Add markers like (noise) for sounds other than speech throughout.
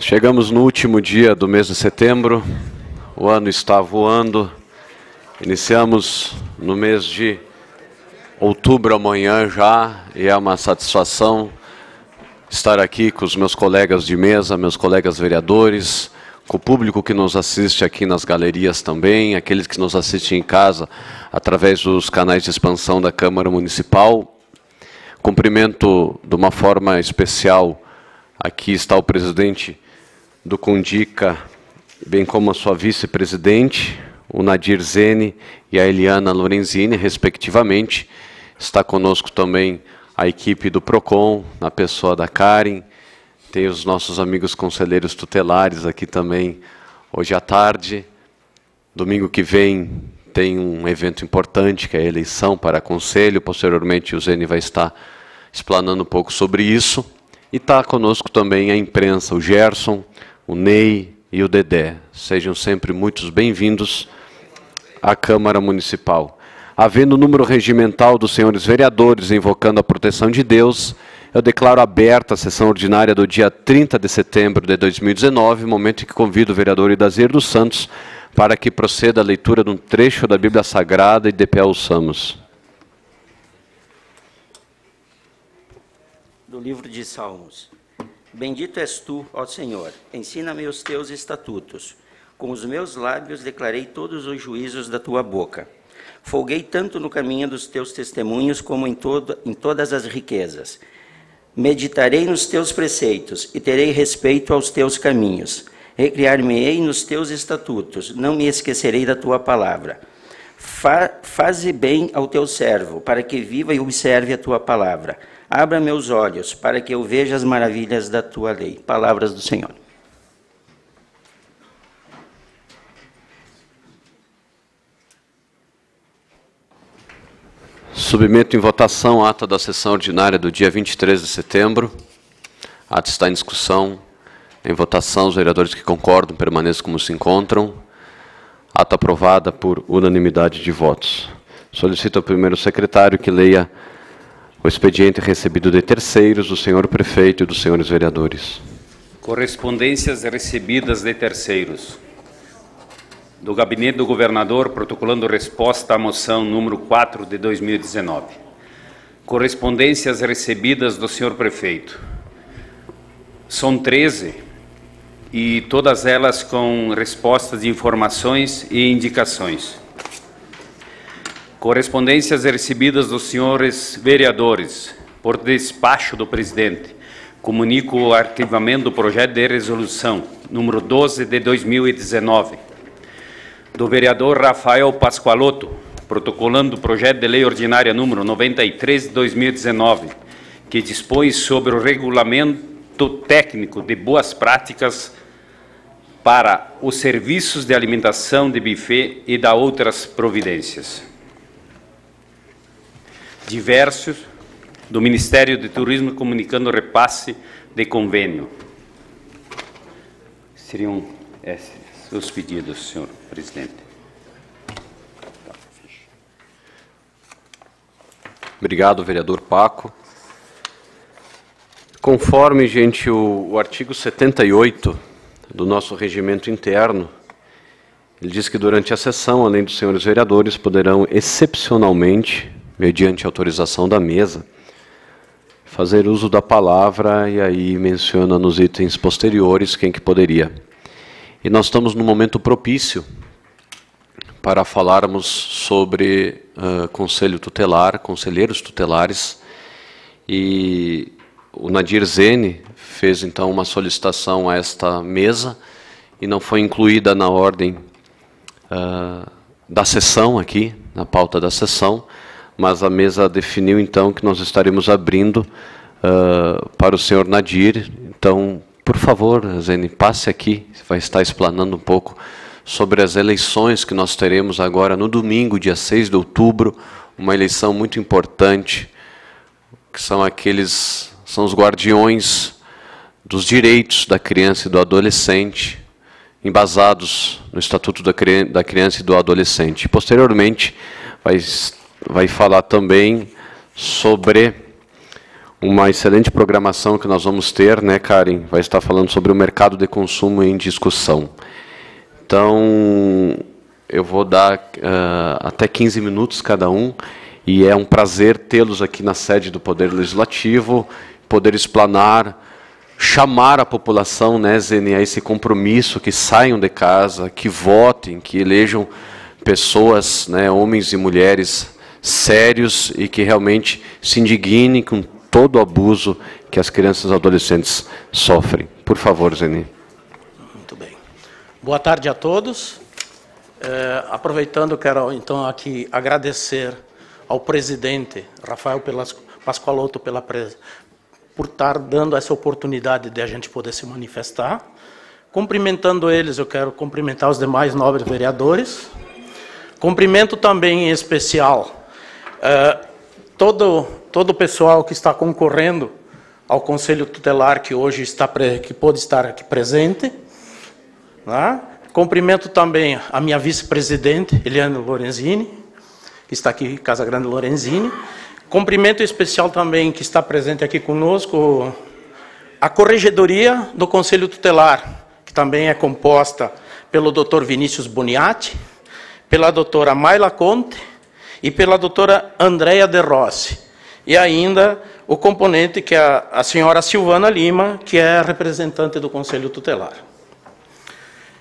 Chegamos no último dia do mês de setembro, o ano está voando. Iniciamos no mês de outubro amanhã já, e é uma satisfação estar aqui com os meus colegas de mesa, meus colegas vereadores, com o público que nos assiste aqui nas galerias também, aqueles que nos assistem em casa através dos canais de expansão da Câmara Municipal. Cumprimento de uma forma especial, aqui está o presidente do Condica, bem como a sua vice-presidente, o Nadir Zene e a Eliana Lorenzini, respectivamente. Está conosco também a equipe do PROCON, na pessoa da Karen. Tem os nossos amigos conselheiros tutelares aqui também hoje à tarde. Domingo que vem tem um evento importante, que é a eleição para conselho. Posteriormente, o Zene vai estar explanando um pouco sobre isso. E está conosco também a imprensa, o Gerson, o Ney e o Dedé. Sejam sempre muitos bem-vindos à Câmara Municipal. Havendo o número regimental dos senhores vereadores invocando a proteção de Deus, eu declaro aberta a sessão ordinária do dia 30 de setembro de 2019, momento em que convido o vereador Idazir dos Santos para que proceda a leitura de um trecho da Bíblia Sagrada e de pé alçamos. Do livro de Salmos. Bendito és tu, ó Senhor, ensina-me os teus estatutos. Com os meus lábios declarei todos os juízos da tua boca. Folguei tanto no caminho dos teus testemunhos como em, todo, em todas as riquezas. Meditarei nos teus preceitos e terei respeito aos teus caminhos. Recriar-me-ei nos teus estatutos, não me esquecerei da tua palavra. Fa faze bem ao teu servo, para que viva e observe a tua palavra. Abra meus olhos para que eu veja as maravilhas da tua lei. Palavras do Senhor. Submeto em votação a ata da sessão ordinária do dia 23 de setembro. A ata está em discussão. Em votação, os vereadores que concordam permaneçam como se encontram. Ata aprovada por unanimidade de votos. Solicito ao primeiro secretário que leia o expediente é recebido de terceiros, do senhor prefeito e dos senhores vereadores. Correspondências recebidas de terceiros. Do gabinete do governador, protocolando resposta à moção número 4 de 2019. Correspondências recebidas do senhor prefeito. São 13 e todas elas com respostas de informações e indicações. Correspondências recebidas dos senhores vereadores por despacho do presidente. Comunico o arquivamento do projeto de resolução número 12 de 2019 do vereador Rafael Pascoaloto, protocolando o projeto de lei ordinária número 93 de 2019, que dispõe sobre o regulamento técnico de boas práticas para os serviços de alimentação de buffet e da outras providências diversos do Ministério de Turismo comunicando repasse de convênio. Seriam esses os pedidos, senhor presidente. Obrigado, vereador Paco. Conforme, gente, o, o, artigo 78 do nosso regimento interno, ele diz que durante a sessão, além dos senhores vereadores, poderão excepcionalmente mediante autorização da mesa, fazer uso da palavra e aí menciona nos itens posteriores quem que poderia. E nós estamos num momento propício para falarmos sobre uh, conselho tutelar, conselheiros tutelares. E o Nadir Zene fez então uma solicitação a esta mesa e não foi incluída na ordem uh, da sessão aqui, na pauta da sessão, mas a mesa definiu então que nós estaremos abrindo uh, para o senhor Nadir. Então, por favor, Zene, passe aqui, vai estar explanando um pouco sobre as eleições que nós teremos agora no domingo, dia 6 de outubro, uma eleição muito importante, que são aqueles são os guardiões dos direitos da criança e do adolescente, embasados no Estatuto da Criança e do Adolescente. Posteriormente, vai vai falar também sobre uma excelente programação que nós vamos ter, né, Karen? Vai estar falando sobre o mercado de consumo em discussão. Então, eu vou dar uh, até 15 minutos cada um, e é um prazer tê-los aqui na sede do Poder Legislativo, poder explanar, chamar a população, né, Zene, a esse compromisso que saiam de casa, que votem, que elejam pessoas, né, homens e mulheres sérios e que realmente se indignem com todo o abuso que as crianças e adolescentes sofrem. Por favor, Zeni. Muito bem. Boa tarde a todos. É, aproveitando, quero então aqui agradecer ao presidente Rafael Pascoalotto pela presa, por estar dando essa oportunidade de a gente poder se manifestar. Cumprimentando eles, eu quero cumprimentar os demais nobres vereadores. Cumprimento também em especial é, todo, todo o pessoal que está concorrendo ao Conselho Tutelar, que hoje está que pôde estar aqui presente. Né? Cumprimento também a minha vice-presidente, Eliane Lorenzini, que está aqui, Casa Grande Lorenzini. Cumprimento especial também que está presente aqui conosco a corregedoria do Conselho Tutelar, que também é composta pelo Dr. Vinícius Boniatti, pela doutora Mayla Conte, e pela doutora Andréa De Rossi. E ainda o componente que é a, senhora Silvana Lima, que é representante do Conselho Tutelar.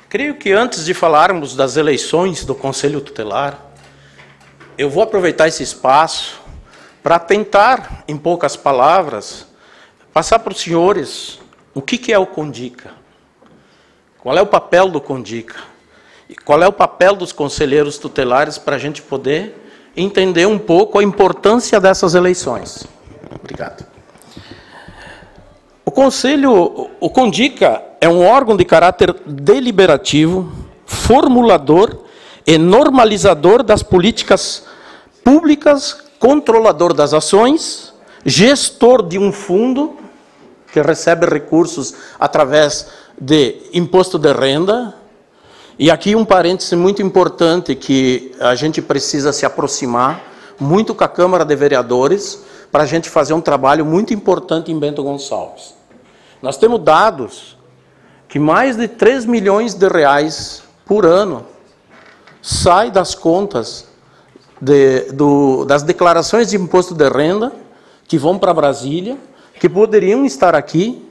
Creio que antes de falarmos das eleições do Conselho Tutelar, eu vou aproveitar esse espaço para tentar, em poucas palavras, passar para os senhores o que, que é o Condica, qual é o papel do Condica e qual é o papel dos conselheiros tutelares para a gente poder entender um pouco a importância dessas eleições. Obrigado. O Conselho, o Condica, é um órgão de caráter deliberativo, formulador e normalizador das políticas públicas, controlador das ações, gestor de um fundo que recebe recursos através de imposto de renda, e aqui um parêntese muito importante que a gente precisa se aproximar muito com a Câmara de Vereadores para a gente fazer um trabalho muito importante em Bento Gonçalves. Nós temos dados que mais de 3 milhões de reais por ano sai das contas de, do, das declarações de imposto de renda que vão para Brasília, que poderiam estar aqui,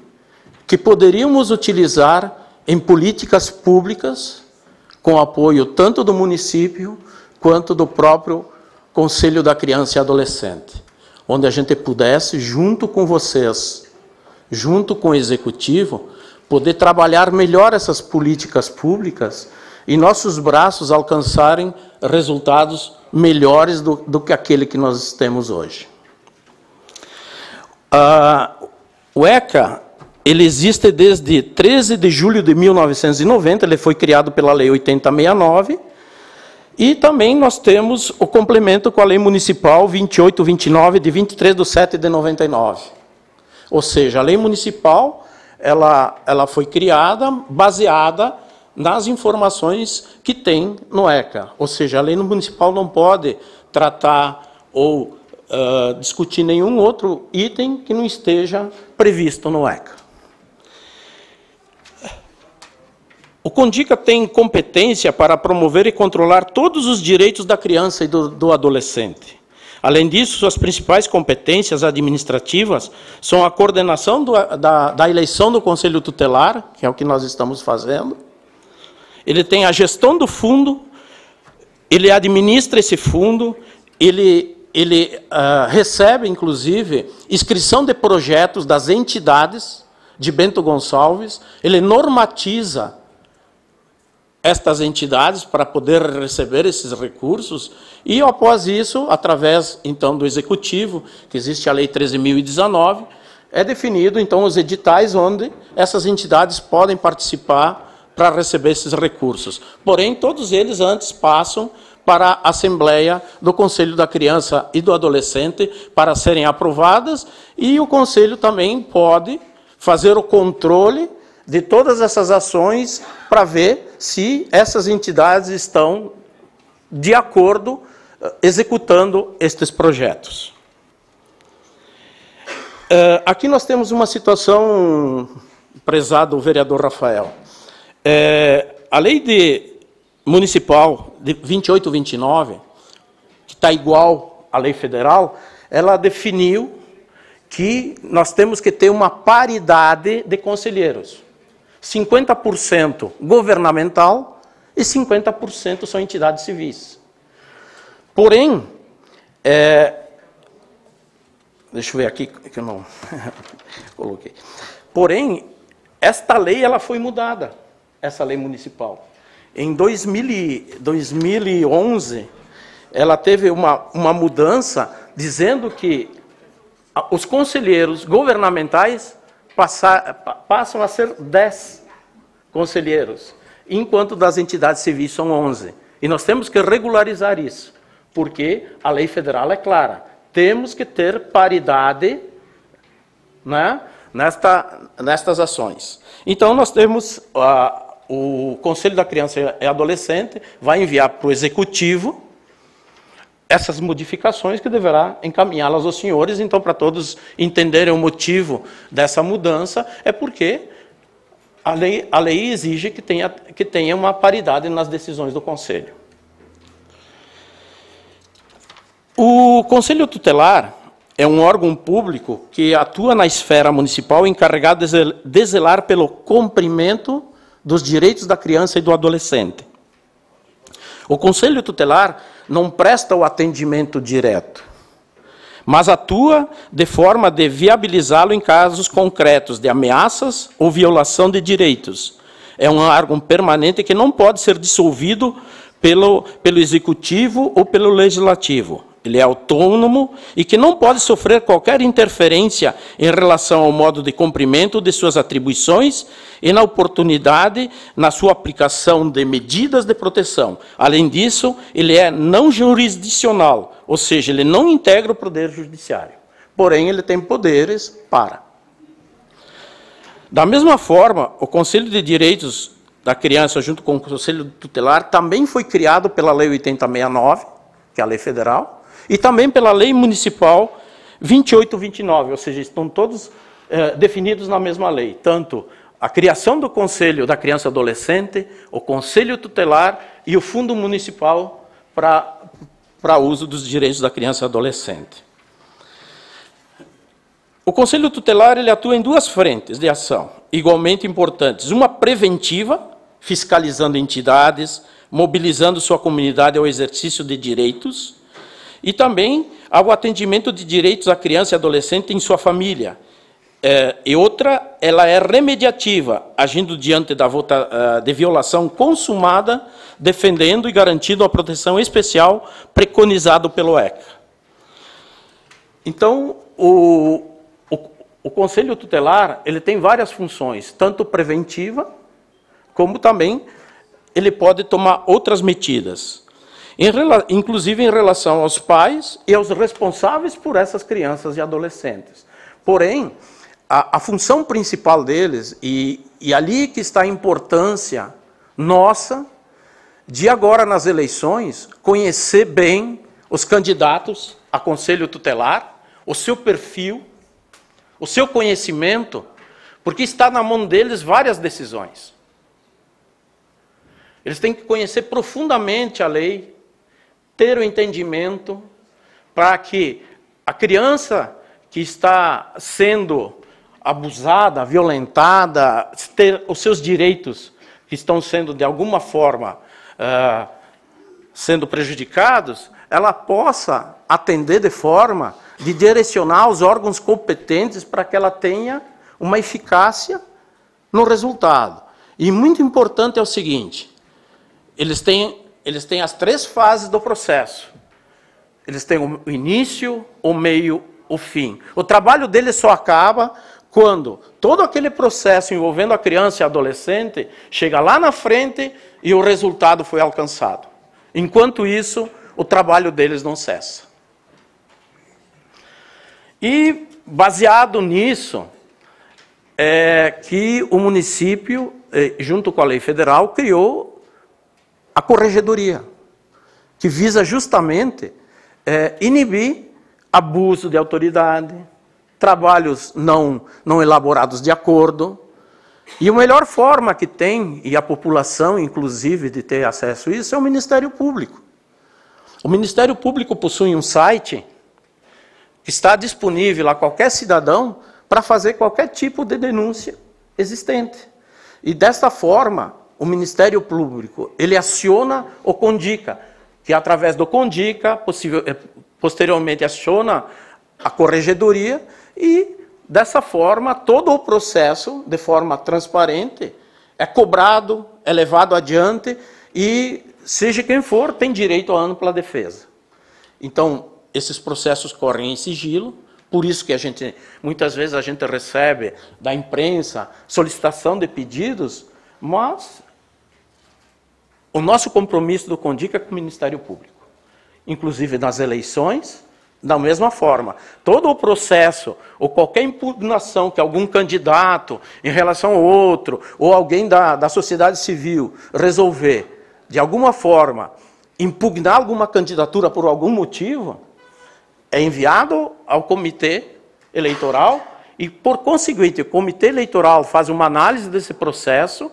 que poderíamos utilizar em políticas públicas com apoio tanto do município quanto do próprio Conselho da Criança e Adolescente, onde a gente pudesse, junto com vocês, junto com o executivo, poder trabalhar melhor essas políticas públicas e nossos braços alcançarem resultados melhores do, do que aquele que nós temos hoje. Uh, o ECA ele existe desde 13 de julho de 1990, ele foi criado pela Lei 8069. E também nós temos o complemento com a Lei Municipal 2829, de 23 de 7 de 99. Ou seja, a Lei Municipal ela, ela foi criada baseada nas informações que tem no ECA. Ou seja, a Lei Municipal não pode tratar ou uh, discutir nenhum outro item que não esteja previsto no ECA. O Condica tem competência para promover e controlar todos os direitos da criança e do, do adolescente. Além disso, suas principais competências administrativas são a coordenação do, da, da eleição do Conselho Tutelar, que é o que nós estamos fazendo. Ele tem a gestão do fundo, ele administra esse fundo, ele, ele uh, recebe, inclusive, inscrição de projetos das entidades de Bento Gonçalves, ele normatiza estas entidades para poder receber esses recursos e após isso, através então do executivo, que existe a lei 13019, é definido então os editais onde essas entidades podem participar para receber esses recursos. Porém, todos eles antes passam para a Assembleia do Conselho da Criança e do Adolescente para serem aprovadas e o Conselho também pode fazer o controle de todas essas ações para ver se essas entidades estão de acordo eh, executando estes projetos. Eh, aqui nós temos uma situação, prezado vereador Rafael. É, a lei de municipal de 2829, que está igual à lei federal, ela definiu que nós temos que ter uma paridade de conselheiros. 50% governamental e 50% são entidades civis. Porém, é, deixa eu ver aqui que eu não (laughs) coloquei. Porém, esta lei ela foi mudada, essa lei municipal. Em 2000, 2011, ela teve uma, uma mudança dizendo que os conselheiros governamentais passar, passam a ser 10 conselheiros, enquanto das entidades civis são 11. E nós temos que regularizar isso, porque a lei federal é clara. Temos que ter paridade né, nesta, nestas ações. Então, nós temos ah, o Conselho da Criança e Adolescente, vai enviar para o Executivo essas modificações que deverá encaminhá-las aos senhores. Então, para todos entenderem o motivo dessa mudança, é porque a lei, a lei exige que tenha, que tenha uma paridade nas decisões do Conselho. O Conselho Tutelar é um órgão público que atua na esfera municipal encarregado de zelar pelo cumprimento dos direitos da criança e do adolescente. O Conselho Tutelar não presta o atendimento direto, mas atua de forma de viabilizá-lo em casos concretos de ameaças ou violação de direitos. É um órgão permanente que não pode ser dissolvido pelo, pelo executivo ou pelo legislativo ele é autônomo e que não pode sofrer qualquer interferência em relação ao modo de cumprimento de suas atribuições e na oportunidade na sua aplicação de medidas de proteção. Além disso, ele é não jurisdicional, ou seja, ele não integra o poder judiciário. Porém, ele tem poderes para. Da mesma forma, o Conselho de Direitos da Criança, junto com o Conselho Tutelar, também foi criado pela Lei 8069, que é a lei federal, e também pela Lei Municipal 2829, ou seja, estão todos eh, definidos na mesma lei, tanto a criação do Conselho da Criança e Adolescente, o Conselho Tutelar e o Fundo Municipal para o uso dos direitos da criança e adolescente. O Conselho Tutelar ele atua em duas frentes de ação, igualmente importantes. Uma preventiva, fiscalizando entidades, mobilizando sua comunidade ao exercício de direitos, e também ao atendimento de direitos à criança e adolescente em sua família. É, e outra, ela é remediativa, agindo diante da vota, ah, de violação consumada, defendendo e garantindo a proteção especial preconizado pelo ECA. Então, o, o, o Conselho Tutelar ele tem várias funções, tanto preventiva, como também ele pode tomar outras medidas em, inclusive em relação aos pais e aos responsáveis por essas crianças e adolescentes. Porém, a, a função principal deles, e, e ali que está a importância nossa, de agora nas eleições, conhecer bem os candidatos a conselho tutelar, o seu perfil, o seu conhecimento, porque está na mão deles várias decisões. Eles têm que conhecer profundamente a lei, ter o entendimento para que a criança que está sendo abusada, violentada, ter os seus direitos que estão sendo de alguma forma uh, sendo prejudicados, ela possa atender de forma de direcionar os órgãos competentes para que ela tenha uma eficácia no resultado. E muito importante é o seguinte: eles têm eles têm as três fases do processo. Eles têm o início, o meio, o fim. O trabalho deles só acaba quando todo aquele processo envolvendo a criança e a adolescente chega lá na frente e o resultado foi alcançado. Enquanto isso, o trabalho deles não cessa. E baseado nisso, é que o município, eh, junto com a lei federal, criou a corregedoria, que visa justamente é, inibir abuso de autoridade, trabalhos não, não elaborados de acordo. E a melhor forma que tem, e a população, inclusive, de ter acesso a isso, é o Ministério Público. O Ministério Público possui um site que está disponível a qualquer cidadão para fazer qualquer tipo de denúncia existente. E desta forma, o Ministério Público ele aciona o Condica, que é através do Condica, possível, eh, posteriormente aciona a corregedoria e dessa forma todo o processo, de forma transparente, é cobrado, é levado adiante e seja quem for tem direito à ampla defesa. Então esses processos correm em sigilo, por isso que a gente muitas vezes a gente recebe da imprensa solicitação de pedidos, mas o nosso compromisso do Condica é com o Ministério Público, inclusive nas eleições, da mesma forma. Todo o processo, ou qualquer impugnação que algum candidato em relação ao outro, ou alguém da, da sociedade civil resolver, de alguma forma, impugnar alguma candidatura por algum motivo, é enviado ao comitê eleitoral e, por conseguinte, o comitê eleitoral faz uma análise desse processo, uh,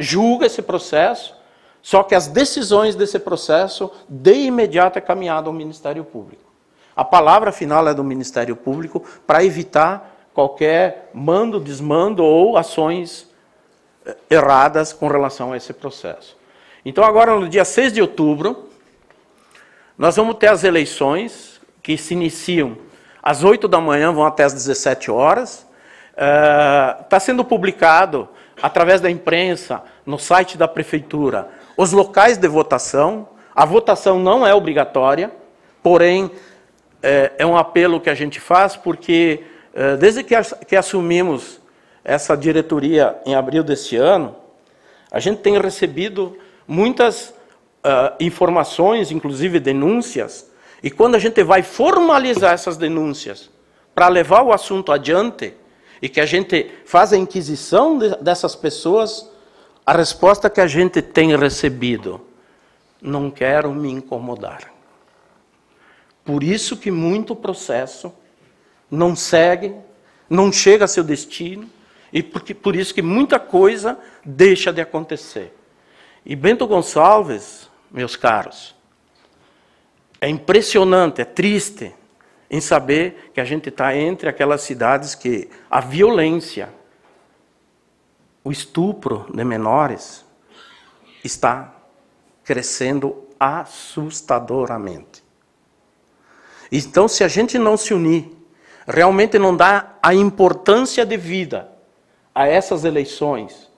julga esse processo só que as decisões desse processo, de imediato, é caminhada ao Ministério Público. A palavra final é do Ministério Público para evitar qualquer mando, desmando ou ações eh, erradas com relação a esse processo. Então, agora, no dia 6 de outubro, nós vamos ter as eleições que se iniciam às 8 da manhã, vão até às 17 horas. Está eh, uh, sendo publicado através da imprensa, no site da prefeitura, os locais de votação. A votação não é obrigatória, porém é, é um apelo que a gente faz porque é, desde que, as, que assumimos essa diretoria em abril deste ano, a gente tem recebido muitas uh, informações, inclusive denúncias, e quando a gente vai formalizar essas denúncias para levar o assunto adiante e que a gente faz a inquisição de, dessas pessoas, a resposta que a gente tem recebido, não quero me incomodar. Por isso que muito processo não segue, não chega a seu destino, e porque, por isso que muita coisa deixa de acontecer. E Bento Gonçalves, meus caros, é impressionante, é triste em saber que a gente está entre aquelas cidades que a violência o estupro de menores está crescendo assustadoramente. Então, se a gente não se unir, realmente não dá a importância devida a essas eleições,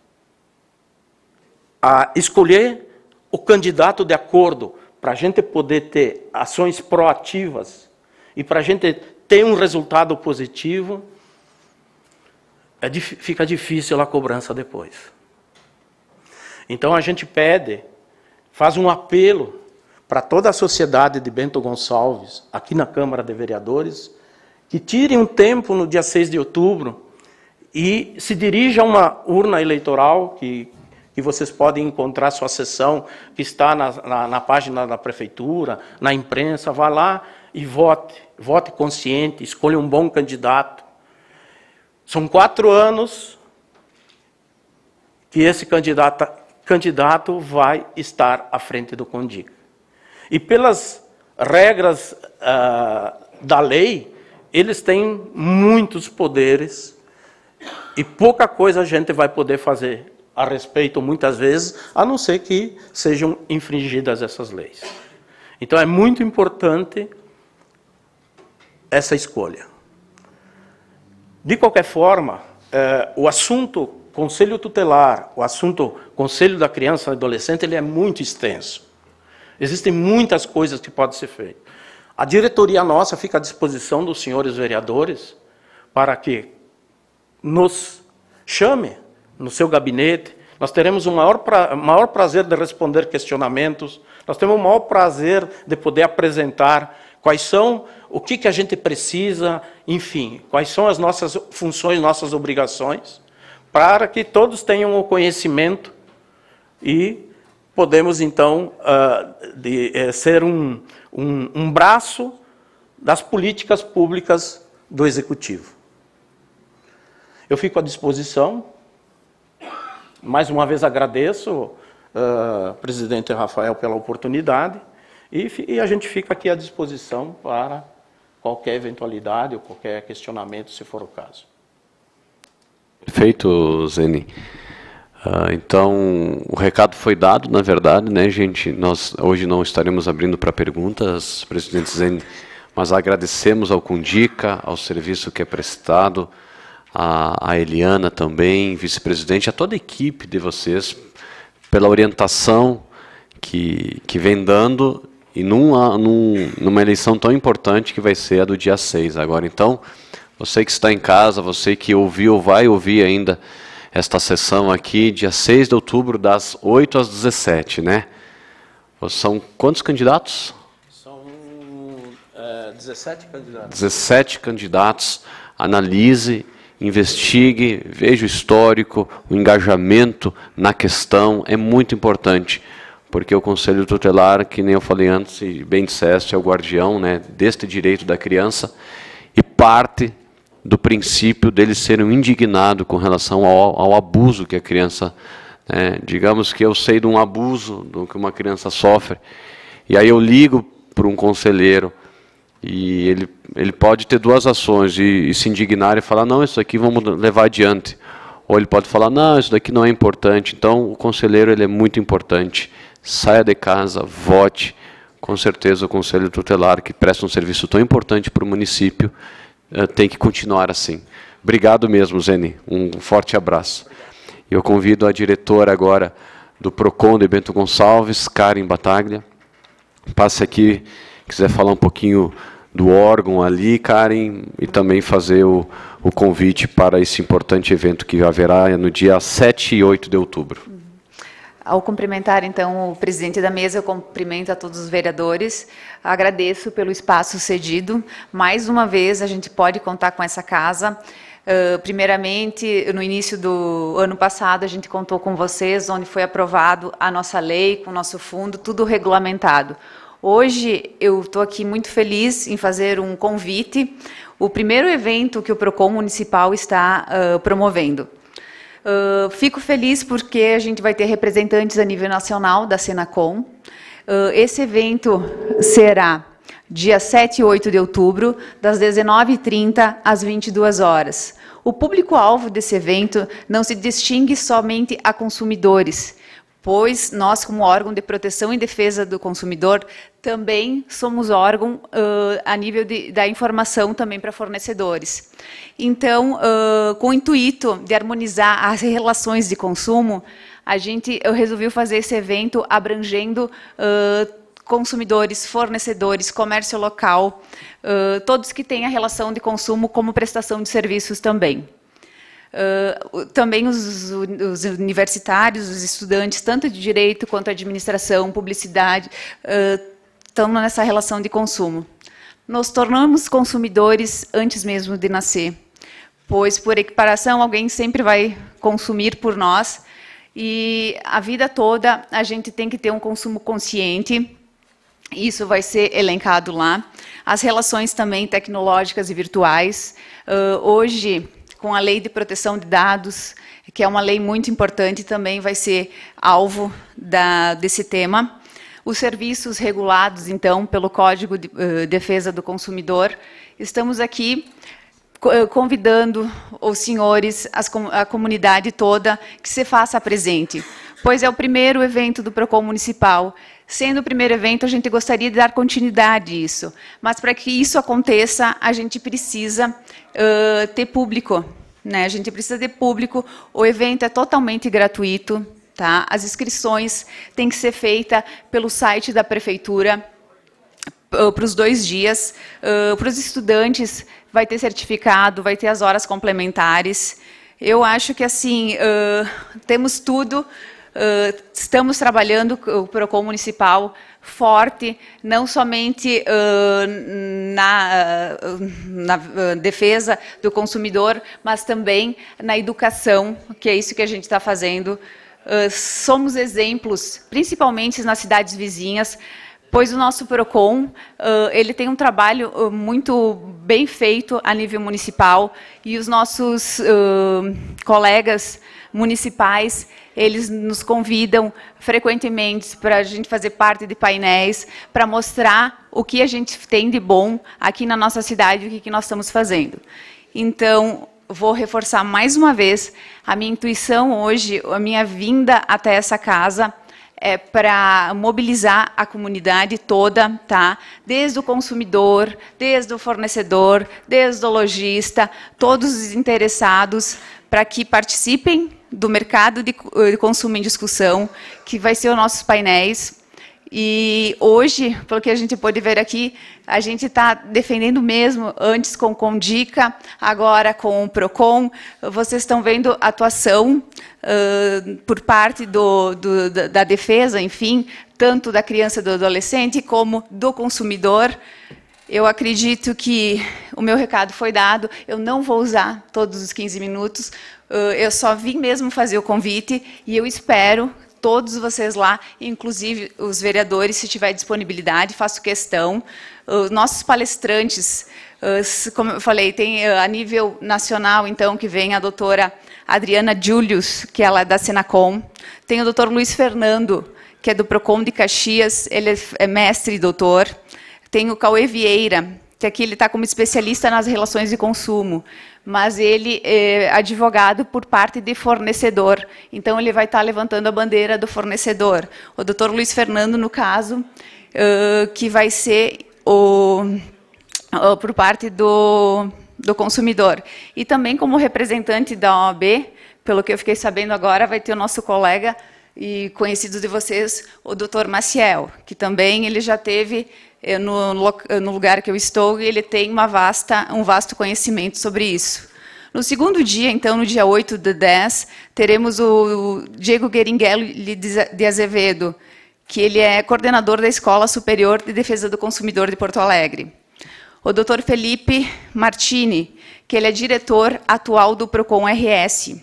a escolher o candidato de acordo, para a gente poder ter ações proativas e para a gente ter um resultado positivo, é, fica difícil a cobrança depois. Então a gente pede, faz um apelo para toda a sociedade de Bento Gonçalves, aqui na Câmara de Vereadores, que tirem um tempo no dia 6 de outubro e se dirija a uma urna eleitoral que, que vocês podem encontrar sua sessão, que está na, na, na página da prefeitura, na imprensa, vá lá e vote, vote consciente, escolha um bom candidato são quatro anos que esse candidato, candidato vai estar à frente do Condic. E pelas regras uh, da lei, eles têm muitos poderes e pouca coisa a gente vai poder fazer a respeito, muitas vezes, a não ser que sejam infringidas essas leis. Então é muito importante essa escolha. De qualquer forma, eh, o assunto conselho tutelar, o assunto conselho da criança e adolescente, ele é muito extenso. Existem muitas coisas que podem ser feitas. A diretoria nossa fica à disposição dos senhores vereadores para que nos chame no seu gabinete. Nós teremos o maior, pra, maior prazer de responder questionamentos, nós temos o maior prazer de poder apresentar Quais são, o que, que a gente precisa, enfim, quais são as nossas funções, nossas obrigações, para que todos tenham o conhecimento e podemos, então, uh, de, eh, ser um, um, um braço das políticas públicas do Executivo. Eu fico à disposição. Mais uma vez agradeço, uh, presidente Rafael, pela oportunidade. E, e a gente fica aqui à disposição para qualquer eventualidade ou qualquer questionamento, se for o caso. Perfeito, Zeni. Uh, então, o recado foi dado, na verdade, né, gente? Nós hoje não estaremos abrindo para perguntas, presidente Zeni, mas agradecemos ao Cundica, ao serviço que é prestado, a, a Eliana também, vice-presidente, a toda a equipe de vocês, pela orientação que, que vem dando e numa, numa eleição tão importante que vai ser a do dia 6 agora. Então, você que está em casa, você que ouviu ou vai ouvir ainda esta sessão aqui, dia 6 de outubro, das 8 às 17, né? São quantos candidatos? São é, 17 candidatos. 17 candidatos. Analise, investigue, veja o histórico, o engajamento na questão é muito importante porque o Conselho Tutelar, que nem eu falei antes, e bem disseste, é o guardião né, deste direito da criança, e parte do princípio deles serem um indignado com relação ao, ao abuso que a criança, né, digamos que eu sei de um abuso do que uma criança sofre, e aí eu ligo para um conselheiro e ele, ele pode ter duas ações, e, e se indignar e falar, não, isso aqui vamos levar adiante. Ou ele pode falar, não, isso daqui não é importante. Então, o conselheiro ele é muito importante saia de casa, vote. Com certeza o Conselho Tutelar, que presta um serviço tão importante para o município, eh, tem que continuar assim. Obrigado mesmo, Zeni. Um forte abraço. Eu convido a diretora agora do PROCON de Bento Gonçalves, Karen Bataglia. Passe aqui, quiser falar um pouquinho do órgão ali, Karen, e também fazer o, o convite para esse importante evento que haverá no dia 7 e 8 de outubro. Ao cumprimentar, então, o presidente da mesa, eu cumprimento a todos os vereadores. Agradeço pelo espaço cedido. Mais uma vez, a gente pode contar com essa casa. Uh, primeiramente, no início do ano passado, a gente contou com vocês, onde foi aprovado a nossa lei, com o nosso fundo, tudo regulamentado. Hoje eu estou aqui muito feliz em fazer um convite, o primeiro evento que o PROCON municipal está uh, promovendo. Uh, fico feliz porque a gente vai ter representantes a nível nacional da Senacom. Uh, esse evento será dia 7 e 8 de outubro, das 19h30 às 22 horas. O público-alvo desse evento não se distingue somente a consumidores, pois nós, como órgão de proteção e defesa do consumidor, também somos órgão uh, a nível de, da informação também para fornecedores. Então, uh, com o intuito de harmonizar as relações de consumo, a gente eu resolvi fazer esse evento abrangendo uh, consumidores, fornecedores, comércio local, todos que têm a relação de consumo como prestação de serviços também. Ah, também os, os, universitários, os estudantes, tanto de direito quanto administração, publicidade, uh, ah, estão nessa relação de consumo. Nos tornamos consumidores antes mesmo de nascer, pois, por equiparação, alguém sempre vai consumir por nós. E a vida toda a gente tem que ter um consumo consciente. Isso vai ser elencado lá. As relações também tecnológicas e virtuais. Uh, hoje, com a Lei de Proteção de Dados, que é uma lei muito importante, também vai ser alvo da, desse tema. Os serviços regulados, então, pelo Código de uh, Defesa do Consumidor. Estamos aqui eh, convidando os senhores, as, a comunidade toda, que se faça presente, pois é o primeiro evento do PROCON Municipal Sendo o primeiro evento, a gente gostaria de dar continuidade a isso, mas para que isso aconteça, a gente precisa uh, ter público. Né? A gente precisa ter público. O evento é totalmente gratuito. Tá? As inscrições têm que ser feitas pelo site da prefeitura para os dois dias. Uh, para os estudantes, vai ter certificado, vai ter as horas complementares. Eu acho que assim uh, temos tudo Uh, estamos trabalhando o PROCON municipal forte, não somente uh, na, uh, na defesa do consumidor, mas também na educação, que é isso que a gente está fazendo. somos exemplos, principalmente nas cidades vizinhas, pois o nosso Procon ele tem um trabalho muito bem feito a nível municipal e os nossos colegas municipais eles nos convidam frequentemente para a gente fazer parte de painéis, para mostrar o que a gente tem de bom aqui na nossa cidade, o que, que nós estamos fazendo. Então, vou reforçar mais uma vez a minha intuição hoje, a minha vinda até essa casa é para mobilizar a comunidade toda, tá? Desde o consumidor, desde o fornecedor, desde o lojista, todos os interessados para que participem do mercado de, eh, de consumo em discussão, que vai ser os nossos painéis. E hoje, pelo que a gente pôde ver aqui, a gente está defendendo mesmo, antes com Condica, agora com o PROCON. Vocês estão vendo atuação uh, por parte do, do, da defesa, enfim, tanto da criança e do adolescente, como do consumidor. Eu acredito que o meu recado foi dado. Eu não vou usar todos os 15 minutos, ah, eu só vim mesmo fazer o convite e eu espero todos vocês lá, inclusive os vereadores, se tiver disponibilidade, faço questão. Os ah, nossos palestrantes, ah, como eu falei, tem a nível nacional, então, que vem a doutora Adriana Julius, que ela é da Senacom. Tem o doutor Luiz Fernando, que é do PROCON de Caxias, ele é, é mestre e doutor. Tem o Cauê Vieira, que aqui ele está como especialista nas relações de consumo mas ele é advogado por parte de fornecedor. Então, ele vai estar levantando a bandeira do fornecedor. O doutor Luiz Fernando, no caso, que vai ser o, por parte do, do consumidor. E também, como representante da OAB, pelo que eu fiquei sabendo agora, vai ter o nosso colega e conhecido de vocês, o doutor Maciel, que também ele já teve no, no lugar que eu estou, ele tem uma vasta, um vasto conhecimento sobre isso. No segundo dia, então, no dia 8 de 10, teremos o Diego Gueringuelo de Azevedo, que ele é coordenador da Escola Superior de Defesa do Consumidor de Porto Alegre. O Dr. Felipe Martini, que ele é diretor atual do Procon RS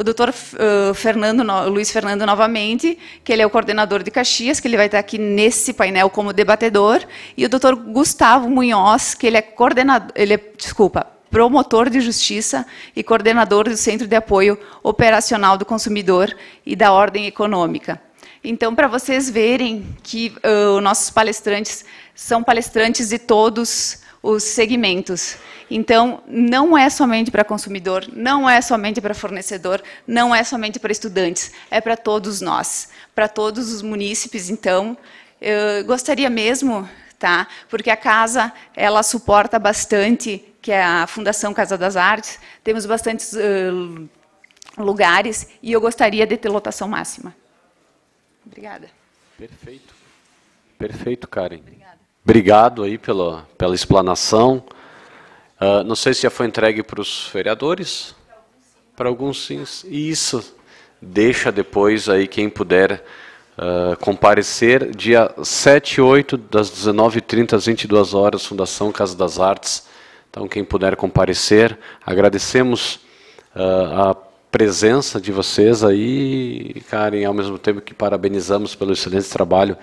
o doutor eh, Fernando, Luiz Fernando novamente, que ele é o coordenador de Caxias, que ele vai estar aqui nesse painel como debatedor, e o doutor Gustavo Munhoz, que ele é coordenador, ele é, desculpa, promotor de justiça e coordenador do Centro de Apoio Operacional do Consumidor e da Ordem Econômica. Então, para vocês verem que uh, nossos palestrantes são palestrantes de todos os segmentos. Então, não é somente para consumidor, não é somente para fornecedor, não é somente para estudantes, é para todos nós, para todos os munícipes. Então, eu gostaria mesmo, tá? Porque a casa ela suporta bastante, que é a Fundação Casa das Artes, temos bastantes uh, lugares e eu gostaria de ter lotação máxima. Obrigada. Perfeito. Perfeito, Karen. Obrigado aí pela, pela explanação. Uh, não sei se já foi entregue para os vereadores. Para alguns sim. Isso. Deixa depois aí quem puder uh, comparecer. Dia 7 e 8, das 19h30 às 22 horas, Fundação Casa das Artes. Então, quem puder comparecer, agradecemos uh, a presença de vocês aí, Karen, ao mesmo tempo que parabenizamos pelo excelente trabalho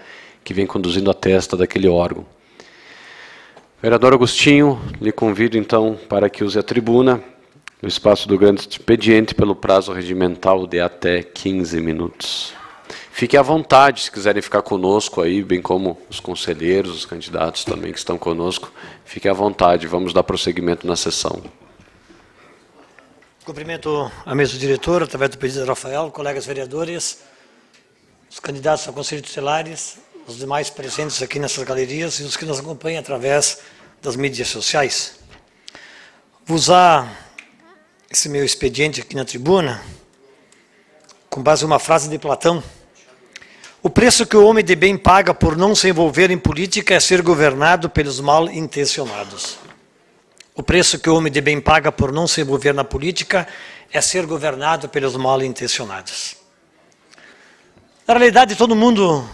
que vem conduzindo a testa daquele órgão. Vereador Agostinho, lhe convido então para que use a tribuna no espaço do grande expediente pelo prazo regimental de até 15 minutos. Fique à vontade se quiserem ficar conosco aí, bem como os conselheiros, os candidatos também que estão conosco. Fique à vontade, vamos dar prosseguimento na sessão. Cumprimento a mesa diretora, através do presidente Rafael, colegas vereadores, os candidatos a conselhos tutelares, os demais presentes aqui nessas galerias e os que nos acompanham através das mídias sociais. Vou usar esse meu expediente aqui na tribuna com base em uma frase de Platão. O preço que o homem de bem paga por não se envolver em política é ser governado pelos mal intencionados. O preço que o homem de bem paga por não se envolver na política é ser governado pelos mal intencionados. Na realidade, todo mundo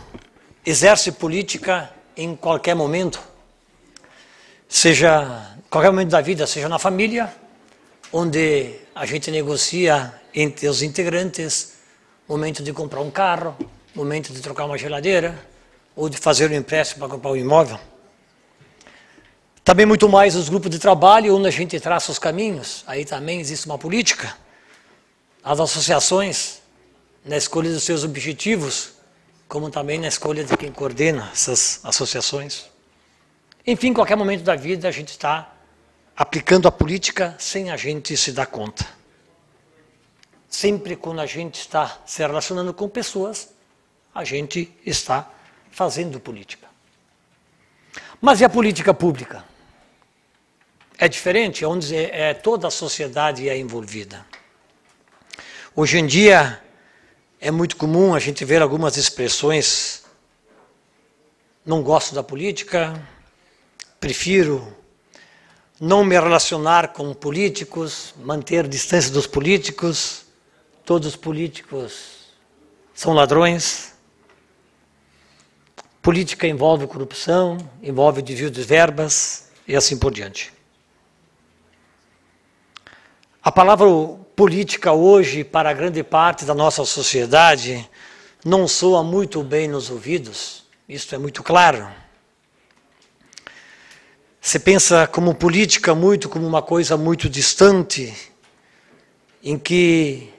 exerce política em qualquer momento, seja em qualquer momento da vida, seja na família, onde a gente negocia entre os integrantes momento de comprar um carro, momento de trocar uma geladeira ou de fazer um empréstimo para comprar um imóvel. Também muito mais os grupos de trabalho onde a gente traça os caminhos. Aí também existe uma política. As associações na escolha dos seus objetivos como também na escolha de quem coordena essas associações. Enfim, em qualquer momento da vida a gente está aplicando a política sem a gente se dar conta. Sempre quando a gente está se relacionando com pessoas, a gente está fazendo política. Mas e a política pública? É diferente, é onde é, onde é toda a sociedade é envolvida. Hoje em dia, é muito comum a gente ver algumas expressões. Não gosto da política, prefiro não me relacionar com políticos, manter distância dos políticos. Todos os políticos são ladrões. Política envolve corrupção, envolve desvio de verbas e assim por diante. A palavra política hoje, para grande parte da nossa sociedade, não soa muito bem nos ouvidos, isto é muito claro. Se pensa como política muito como uma coisa muito distante, em que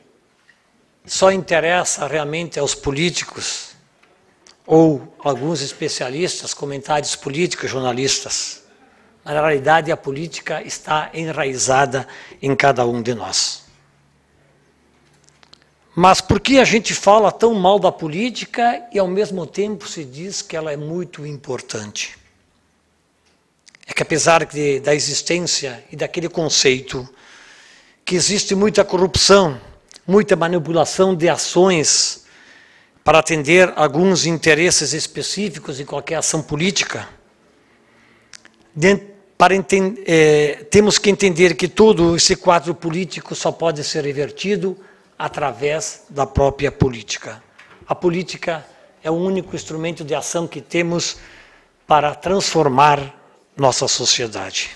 só interessa realmente aos políticos ou alguns especialistas, comentários políticos, jornalistas. Na realidade, a política está enraizada em cada um de nós. Mas por que a gente fala tão mal da política e ao mesmo tempo se diz que ela é muito importante? É que apesar de, da existência e daquele conceito que existe muita corrupção, muita manipulação de ações para atender alguns interesses específicos em qualquer ação política, de, é, temos que entender que todo esse quadro político só pode ser revertido através da própria política. A política é o único instrumento de ação que temos para transformar nossa sociedade.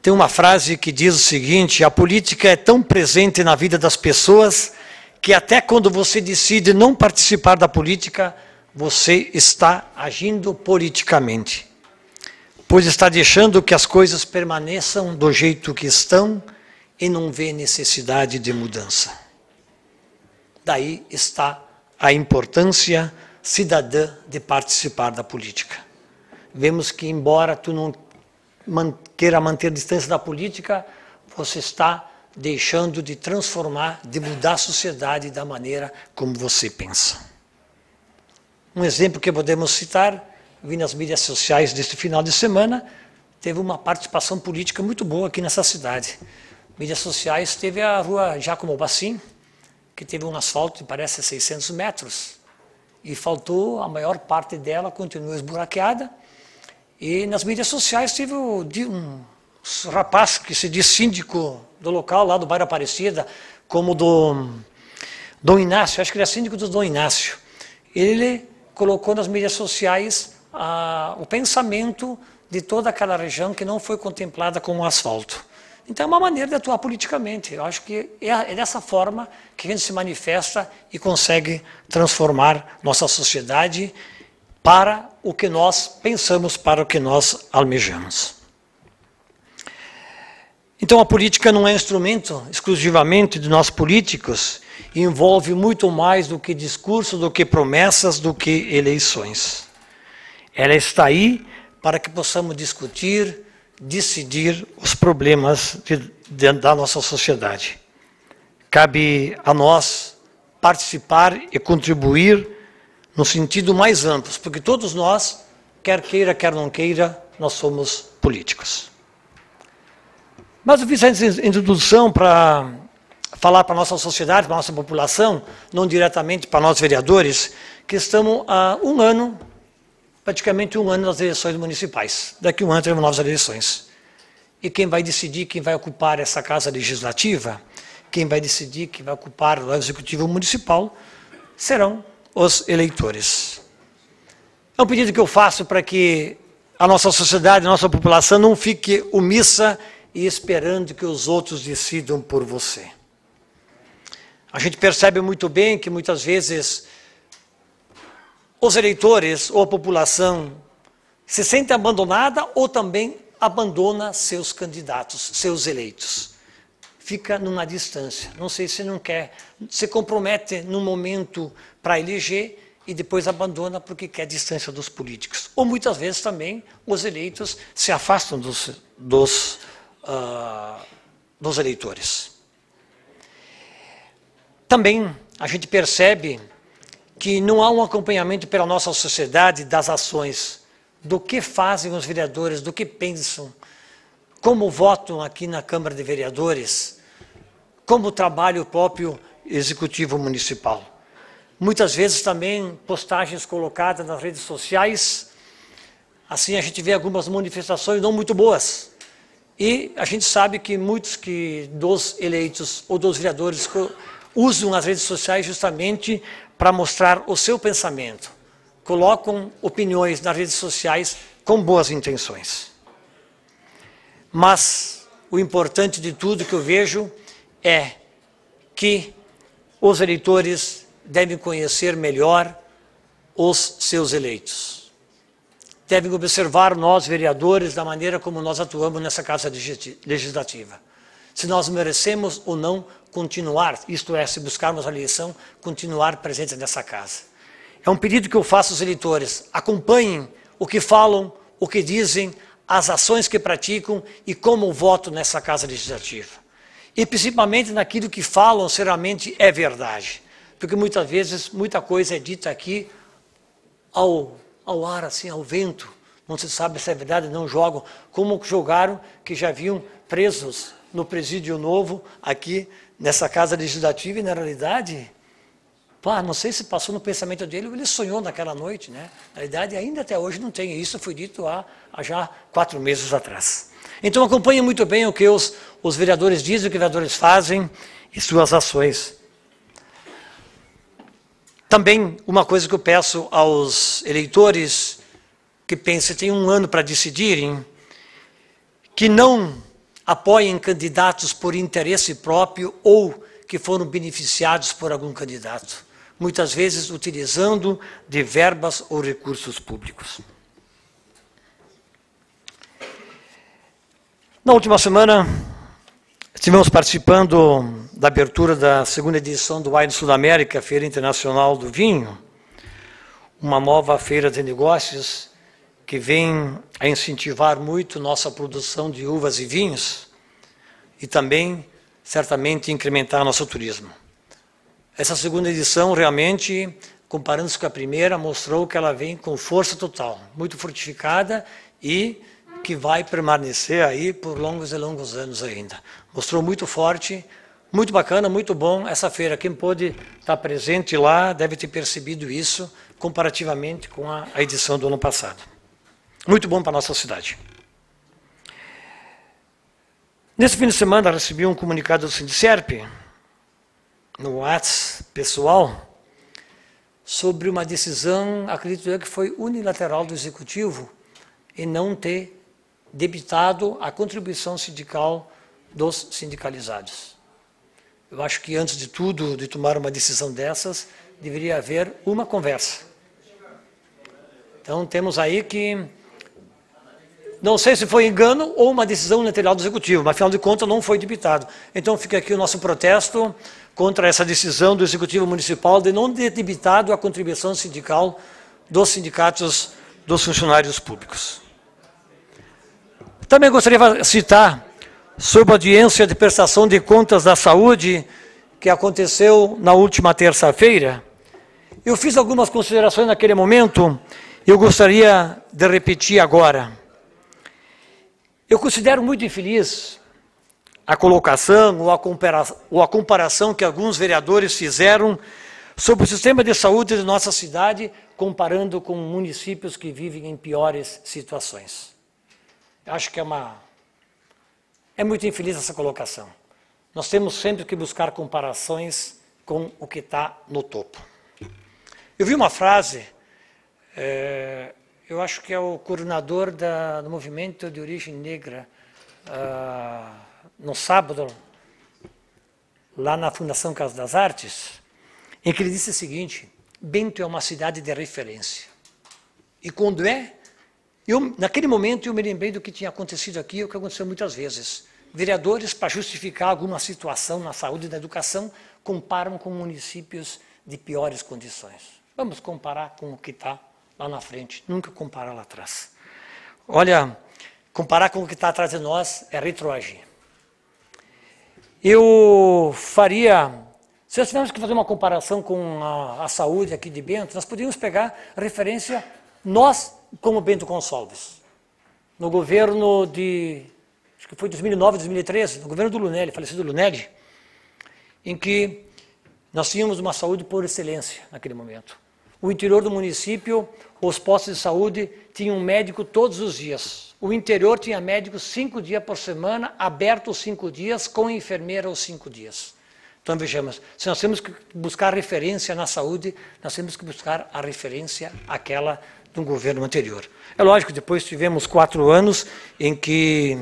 Tem uma frase que diz o seguinte: a política é tão presente na vida das pessoas que até quando você decide não participar da política, você está agindo politicamente, pois está deixando que as coisas permaneçam do jeito que estão e não vê necessidade de mudança. Daí está a importância cidadã de participar da política. Vemos que, embora tu não queira manter distância da política, você está deixando de transformar, de mudar a sociedade da maneira como você pensa. Um exemplo que podemos citar, vi nas mídias sociais deste final de semana, teve uma participação política muito boa aqui nessa cidade mídias sociais, teve a rua Jacomo Bassin, que teve um asfalto de parece 600 metros, e faltou, a maior parte dela continua esburaqueada, e nas mídias sociais teve um rapaz que se diz síndico do local, lá do bairro Aparecida, como do Dom Inácio, acho que ele é síndico do Dom Inácio. Ele colocou nas mídias sociais ah, o pensamento de toda aquela região que não foi contemplada o asfalto. Então é uma maneira de atuar politicamente. Eu acho que é, é dessa forma que a gente se manifesta e consegue transformar nossa sociedade para o que nós pensamos, para o que nós almejamos. Então a política não é instrumento exclusivamente de nós políticos, envolve muito mais do que discurso, do que promessas, do que eleições. Ela está aí para que possamos discutir, decidir os problemas de, de, da nossa sociedade. Cabe a nós participar e contribuir no sentido mais amplo, porque todos nós, quer queira, quer não queira, nós somos políticos. Mas eu fiz essa introdução para falar para a nossa sociedade, para a nossa população, não diretamente para nós vereadores, que estamos há um ano praticamente um ano das eleições municipais. Daqui um ano teremos novas eleições. E quem vai decidir quem vai ocupar essa casa legislativa, quem vai decidir quem vai ocupar o executivo municipal, serão os eleitores. É um pedido que eu faço para que a nossa sociedade, a nossa população não fique omissa e esperando que os outros decidam por você. A gente percebe muito bem que muitas vezes os eleitores ou a população se sente abandonada ou também abandona seus candidatos, seus eleitos. Fica numa distância. Não sei se não quer, se compromete num momento para eleger e depois abandona porque quer distância dos políticos. Ou muitas vezes também os eleitos se afastam dos, dos, uh, dos eleitores. Também a gente percebe que não há um acompanhamento pela nossa sociedade das ações, do que fazem os vereadores, do que pensam, como votam aqui na Câmara de Vereadores, como trabalha o próprio Executivo Municipal. Muitas vezes também postagens colocadas nas redes sociais, assim a gente vê algumas manifestações não muito boas. E a gente sabe que muitos que dos eleitos ou dos vereadores usam as redes sociais justamente para mostrar o seu pensamento. Colocam opiniões nas redes sociais com boas intenções. Mas o importante de tudo que eu vejo é que os eleitores devem conhecer melhor os seus eleitos. Devem observar nós, vereadores, da maneira como nós atuamos nessa Casa Legislativa se nós merecemos ou não continuar, isto é, se buscarmos a eleição, continuar presente nessa casa. É um pedido que eu faço aos eleitores: acompanhem o que falam, o que dizem, as ações que praticam e como voto nessa casa legislativa. E principalmente naquilo que falam, seriamente é verdade. Porque muitas vezes muita coisa é dita aqui ao, ao ar, assim, ao vento. Não se sabe se é verdade, não jogam. Como jogaram que já haviam presos no presídio novo, aqui nessa casa legislativa, e na realidade, pá, não sei se passou no pensamento dele ou ele sonhou naquela noite, né? Na realidade, ainda até hoje não tem. Isso foi dito há, há já quatro meses atrás. Então acompanhe muito bem o que os, os vereadores dizem, o que os vereadores fazem e suas ações. Também uma coisa que eu peço aos eleitores que pensem, tem um ano para decidirem, que não apoiem candidatos por interesse próprio ou que foram beneficiados por algum candidato, muitas vezes utilizando de verbas ou recursos públicos. Na última semana, estivemos participando da abertura da segunda edição do Wine Sul América, Feira Internacional do Vinho, uma nova feira de negócios que vem a incentivar muito nossa produção de uvas e vinhos e também, certamente, incrementar nosso turismo. Essa segunda edição, realmente, comparando-se com a primeira, mostrou que ela vem com força total, muito fortificada e que vai permanecer aí por longos e longos anos ainda. Mostrou muito forte, muito bacana, muito bom essa feira. Quem pôde estar presente lá deve ter percebido isso comparativamente com a edição do ano passado. Muito bom para a nossa cidade. Nesse fim de semana recebi um comunicado assim, do Sindicerp, no WhatsApp pessoal, sobre uma decisão, acredito eu, que foi unilateral do Executivo em não ter debitado a contribuição sindical dos sindicalizados. Eu acho que antes de tudo, de tomar uma decisão dessas, deveria haver uma conversa. Então temos aí que não sei se foi engano ou uma decisão unilateral do Executivo, mas afinal de contas não foi debitado. Então fica aqui o nosso protesto contra essa decisão do Executivo Municipal de não ter debitado a contribuição sindical dos sindicatos dos funcionários públicos. Também gostaria de citar sobre a audiência de prestação de contas da saúde que aconteceu na última terça-feira. Eu fiz algumas considerações naquele momento e eu gostaria de repetir agora. Eu considero muito infeliz a colocação ou a, comparação, ou a comparação que alguns vereadores fizeram sobre o sistema de saúde de nossa cidade, comparando com municípios que vivem em piores situações. Acho que é uma. É muito infeliz essa colocação. Nós temos sempre que buscar comparações com o que está no topo. Eu vi uma frase é, eu acho que é o coordenador da, do movimento de origem negra, ah, no sábado, lá na Fundação Casa das Artes, em que ele disse o seguinte: Bento é uma cidade de referência. E quando é? Eu, naquele momento eu me lembrei do que tinha acontecido aqui, o que aconteceu muitas vezes. Vereadores, para justificar alguma situação na saúde e na educação, comparam com municípios de piores condições. Vamos comparar com o que está lá na frente, nunca comparar lá atrás. Olha, comparar com o que está atrás de nós é retroagir. Eu faria, se nós tivéssemos que fazer uma comparação com a, a, saúde aqui de Bento, nós poderíamos pegar referência nós como Bento Gonçalves, no governo de, acho que foi 2009, 2013, no governo do Lunelli, falecido Lunelli, em que nós tínhamos uma saúde por excelência naquele momento o interior do município, os postos de saúde tinham um médico todos os dias. O interior tinha médico cinco dias por semana, aberto os cinco dias, com enfermeira os cinco dias. Então vejamos, se nós temos que buscar referência na saúde, nós temos que buscar a referência aquela do governo anterior. É lógico, depois tivemos quatro anos em que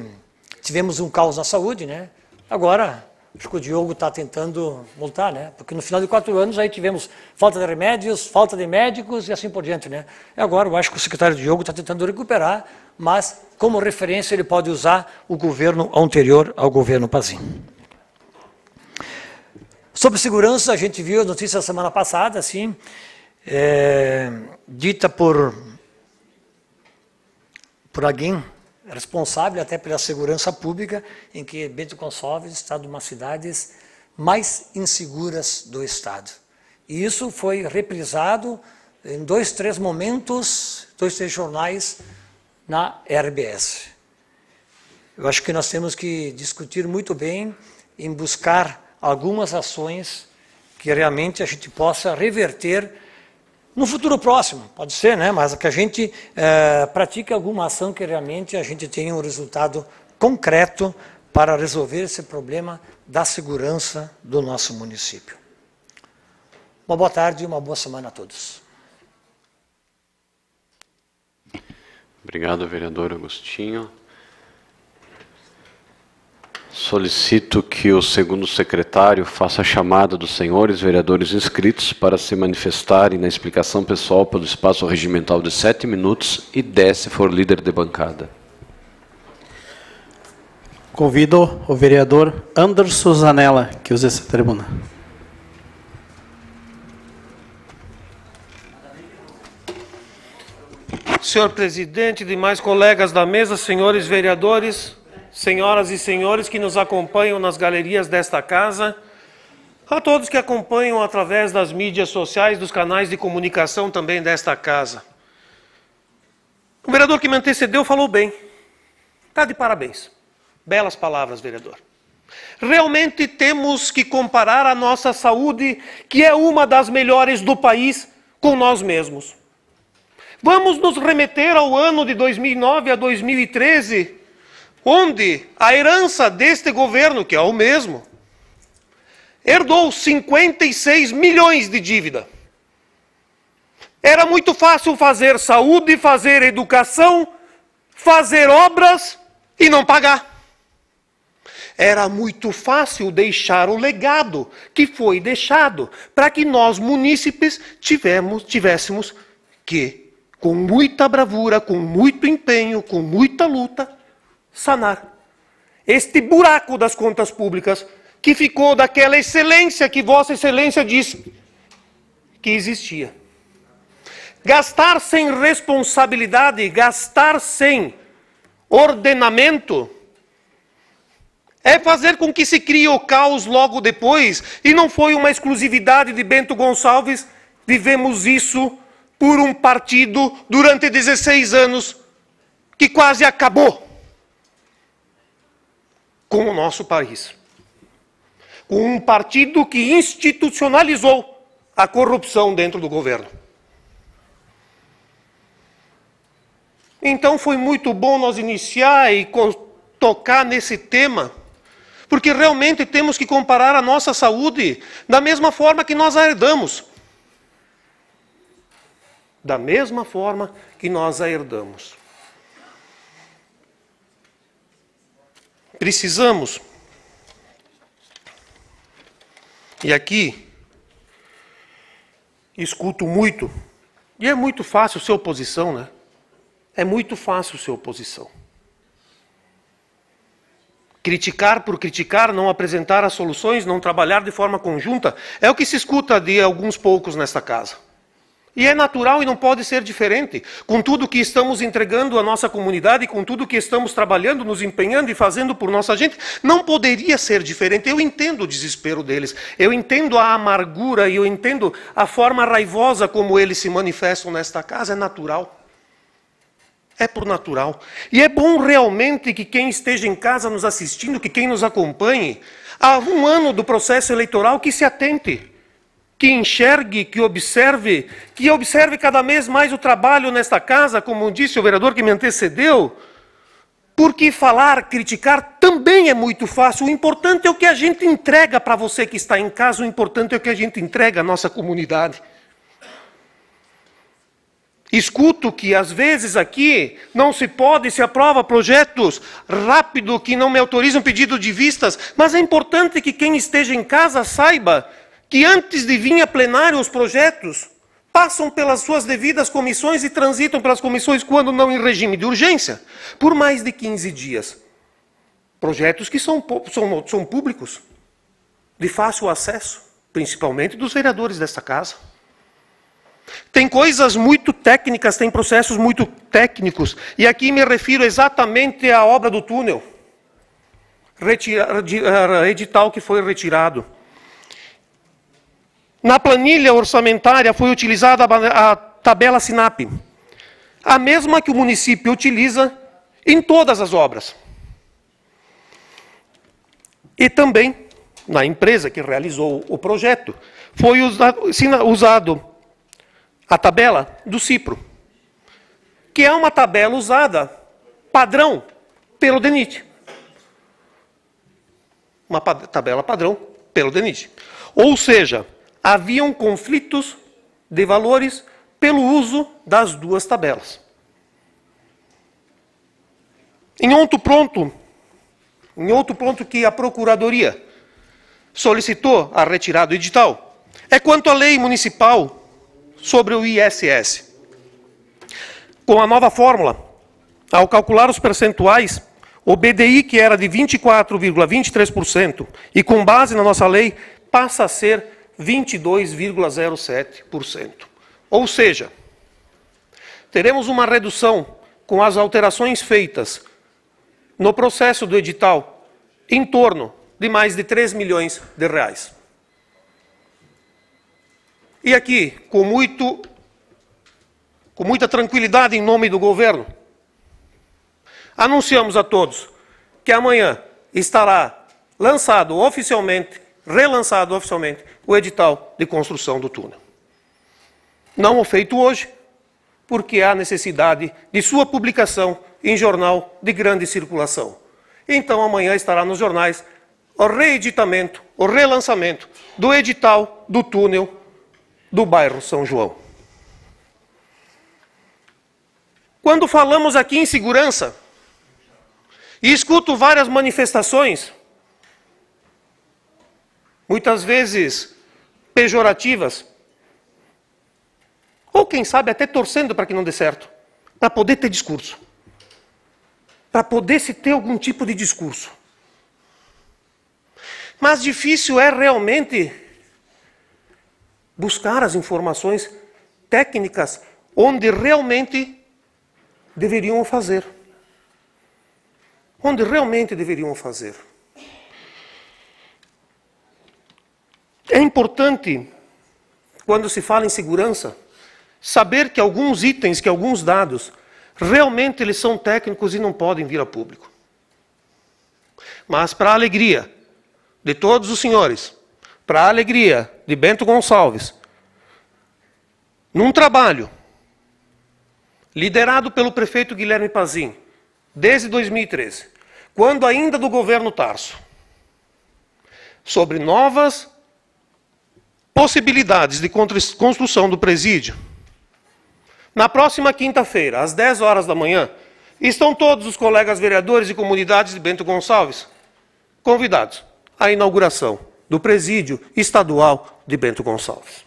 tivemos um caos na saúde, né? Agora Acho que o Diogo está tentando voltar, né? Porque no final de quatro anos aí tivemos falta de remédios, falta de médicos e assim por diante, né? E agora eu acho que o secretário Diogo está tentando recuperar, mas como referência ele pode usar o governo anterior ao governo Pazim. Sobre segurança, a gente viu a notícia semana passada, assim, é, dita por, por alguém responsável até pela segurança pública, em que Bento Gonçalves está de uma das cidades mais inseguras do Estado. E isso foi reprisado em dois, três momentos, dois, três jornais na RBS. Eu acho que nós temos que discutir muito bem em buscar algumas ações que realmente a gente possa reverter no futuro próximo, pode ser, né? mas que a gente é, pratique alguma ação que realmente a gente tenha um resultado concreto para resolver esse problema da segurança do nosso município. Uma boa tarde e uma boa semana a todos. Obrigado, vereador Agostinho. Solicito que o segundo secretário faça a chamada dos senhores vereadores inscritos para se manifestarem na explicação pessoal pelo espaço regimental de sete minutos e dez se for líder de bancada. Convido o vereador Anderson Zanella que use essa tribuna. Senhor presidente, demais colegas da mesa, senhores vereadores, senhoras e senhores que nos acompanham nas galerias desta casa, a todos que acompanham através das mídias sociais, dos canais de comunicação também desta casa. O vereador que me antecedeu falou bem. Está de parabéns. Belas palavras, vereador. Realmente temos que comparar a nossa saúde, que é uma das melhores do país, com nós mesmos. Vamos nos remeter ao ano de 2009 a 2013, onde a herança deste governo, que é o mesmo, herdou 56 milhões de dívida. Era muito fácil fazer saúde, fazer educação, fazer obras e não pagar. Era muito fácil deixar o legado que foi deixado para que nós, munícipes, tivemos, tivéssemos que, com muita bravura, com muito empenho, com muita luta, sanar este buraco das contas públicas que ficou daquela excelência que Vossa Excelência disse que existia. Gastar sem responsabilidade, gastar sem ordenamento, é fazer com que se crie o caos logo depois, e não foi uma exclusividade de Bento Gonçalves, vivemos isso por um partido durante 16 anos que quase acabou com o nosso país. Com um partido que institucionalizou a corrupção dentro do governo. Então foi muito bom nós iniciar e tocar nesse tema, porque realmente temos que comparar a nossa saúde da mesma forma que nós a herdamos. Da mesma forma que nós a herdamos. precisamos. E aqui escuto muito, e é muito fácil ser oposição, né? É muito fácil ser oposição. Criticar por criticar, não apresentar as soluções, não trabalhar de forma conjunta, é o que se escuta de alguns poucos nesta casa. E é natural e não pode ser diferente. Com tudo que estamos entregando à nossa comunidade, com tudo que estamos trabalhando, nos empenhando e fazendo por nossa gente, não poderia ser diferente. Eu entendo o desespero deles, eu entendo a amargura e eu entendo a forma raivosa como eles se manifestam nesta casa. É natural. É por natural. E é bom realmente que quem esteja em casa nos assistindo, que quem nos acompanhe, há um ano do processo eleitoral, que se atente que enxergue, que observe, que observe cada vez mais o trabalho nesta casa, como disse o vereador que me antecedeu, porque falar, criticar também é muito fácil. O importante é o que a gente entrega para você que está em casa, o importante é o que a gente entrega à nossa comunidade. Escuto que às vezes aqui não se pode, se aprova projetos rápido que não me autorizam pedido de vistas, mas é importante que quem esteja em casa saiba que antes de vir a plenário os projetos, passam pelas suas devidas comissões e transitam pelas comissões, quando não em regime de urgência, por mais de 15 dias. Projetos que são, são, são públicos, de fácil acesso, principalmente dos vereadores desta casa. Tem coisas muito técnicas, tem processos muito técnicos, e aqui me refiro exatamente à obra do túnel, retira, eh, edital que foi retirado. Na planilha orçamentária foi utilizada a tabela SINAP, a mesma que o município utiliza em todas as obras. E também, na empresa que realizou o projeto, foi usado a tabela do CIPRO, que é uma tabela usada padrão pelo DENIT. Uma tabela padrão pelo DENIT. Ou seja, haviam conflitos de valores pelo uso das duas tabelas. Em outro ponto, em outro ponto que a Procuradoria solicitou a retirada do edital, é quanto à lei municipal sobre o ISS. Com a nova fórmula, ao calcular os percentuais, o BDI, que era de 24,23%, e com base na nossa lei, passa a ser 22,07%. Ou seja, teremos uma redução com as alterações feitas no processo do edital em torno de mais de 3 milhões de reais. E aqui, com, muito, com muita tranquilidade em nome do governo, anunciamos a todos que amanhã estará lançado oficialmente relançado oficialmente o edital de construção do túnel. Não o feito hoje, porque há necessidade de sua publicação em jornal de grande circulação. Então amanhã estará nos jornais o reeditamento, o relançamento do edital do túnel do bairro São João. Quando falamos aqui em segurança, e escuto várias manifestações muitas vezes pejorativas, ou quem sabe até torcendo para que não dê certo, para poder ter discurso, para poder se ter algum tipo de discurso. Mas difícil é realmente buscar as informações técnicas onde realmente deveriam fazer. Onde realmente deveriam fazer. É importante, quando se fala em segurança, saber que alguns itens, que alguns dados, realmente eles são técnicos e não podem vir a público. Mas para a alegria de todos os senhores, para a alegria de Bento Gonçalves, num trabalho liderado pelo prefeito Guilherme Pazim, desde 2013, quando ainda do governo Tarso, sobre novas Possibilidades de construção do presídio. Na próxima quinta-feira, às 10 horas da manhã, estão todos os colegas vereadores e comunidades de Bento Gonçalves convidados à inauguração do presídio estadual de Bento Gonçalves.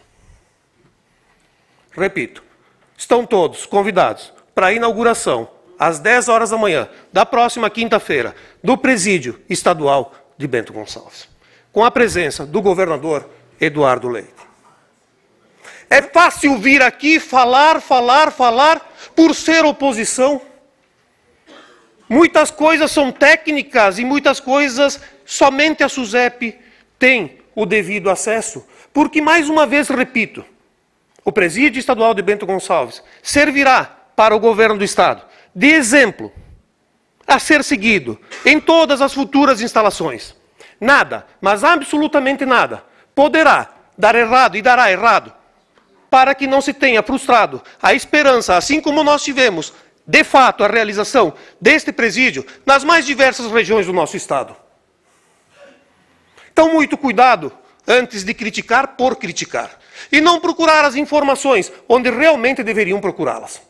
Repito, estão todos convidados para a inauguração, às 10 horas da manhã, da próxima quinta-feira, do presídio estadual de Bento Gonçalves, com a presença do governador Eduardo Leite. É fácil vir aqui falar, falar, falar, por ser oposição. Muitas coisas são técnicas e muitas coisas somente a SUSEP tem o devido acesso, porque, mais uma vez, repito, o presídio estadual de Bento Gonçalves servirá para o governo do Estado de exemplo a ser seguido em todas as futuras instalações. Nada, mas absolutamente nada, poderá dar errado e dará errado, para que não se tenha frustrado a esperança, assim como nós tivemos, de fato, a realização deste presídio nas mais diversas regiões do nosso Estado. Então, muito cuidado antes de criticar por criticar. E não procurar as informações onde realmente deveriam procurá-las.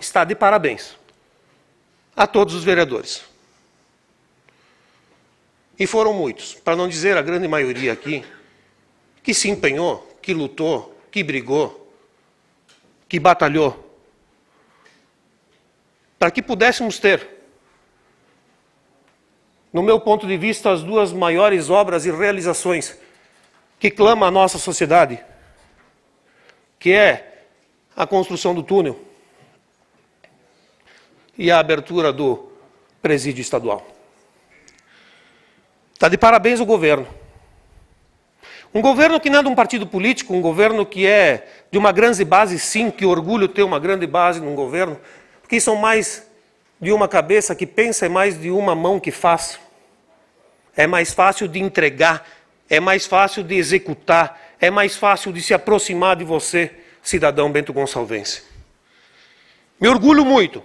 Está de parabéns a todos os vereadores. E foram muitos, para não dizer a grande maioria aqui, que se empenhou, que lutou, que brigou, que batalhou, para que pudéssemos ter, no meu ponto de vista, as duas maiores obras e realizações que clama a nossa sociedade, que é a construção do túnel e a abertura do presídio estadual. Está de parabéns o governo. Um governo que não é de um partido político, um governo que é de uma grande base, sim, que orgulho ter uma grande base num governo, porque são é mais de uma cabeça que pensa e é mais de uma mão que faz. É mais fácil de entregar, é mais fácil de executar, é mais fácil de se aproximar de você, cidadão Bento Gonçalves. Me orgulho muito,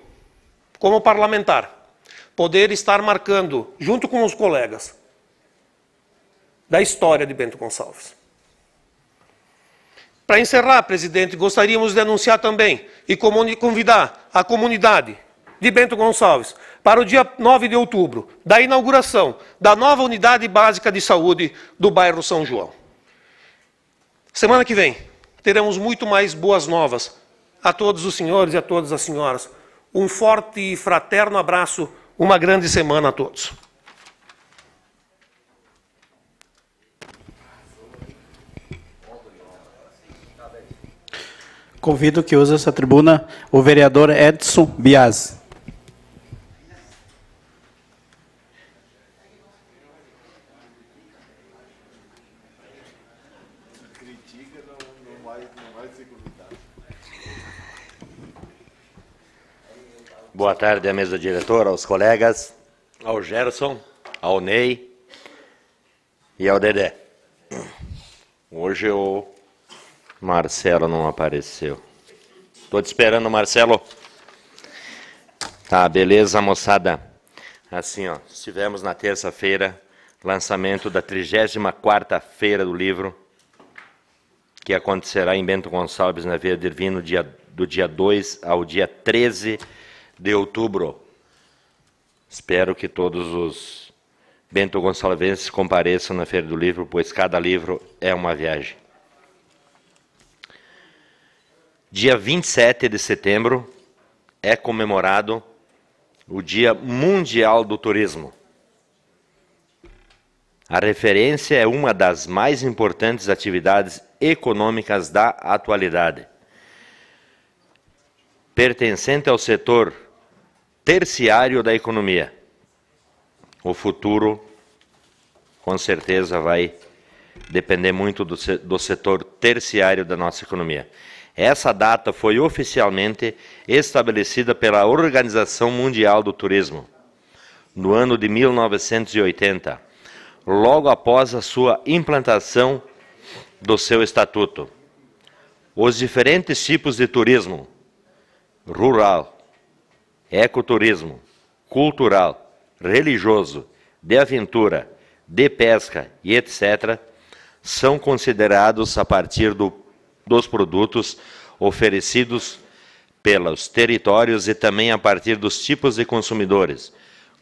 como parlamentar, poder estar marcando, junto com os colegas, da história de Bento Gonçalves. Para encerrar, presidente, gostaríamos de anunciar também e convidar a comunidade de Bento Gonçalves para o dia 9 de outubro, da inauguração da nova unidade básica de saúde do bairro São João. Semana que vem teremos muito mais boas novas a todos os senhores e a todas as senhoras. Um forte e fraterno abraço, uma grande semana a todos. Convido que use essa tribuna o vereador Edson Bias. Boa tarde à mesa diretora, aos colegas, ao Gerson, ao Ney e ao Dedé. Hoje eu Marcelo não apareceu. Tô te esperando, Marcelo. Tá, beleza, moçada? Assim, ó, estivemos na terça-feira, lançamento da 34ª-feira do livro, que acontecerá em Bento Gonçalves, na Via de dia, do dia 2 ao dia 13 de outubro. Espero que todos os Bento Gonçalves compareçam na Feira do Livro, pois cada livro é uma viagem. Dia 27 de setembro é comemorado o Dia Mundial do Turismo. A referência é uma das mais importantes atividades econômicas da atualidade. Pertencente ao setor terciário da economia, o futuro com certeza vai depender muito do, do setor terciário da nossa economia. Essa data foi oficialmente estabelecida pela Organização Mundial do Turismo, no ano de 1980, logo após a sua implantação do seu estatuto. Os diferentes tipos de turismo, rural, ecoturismo, cultural, religioso, de aventura, de pesca e etc., são considerados a partir do dos produtos oferecidos pelos territórios e também a partir dos tipos de consumidores,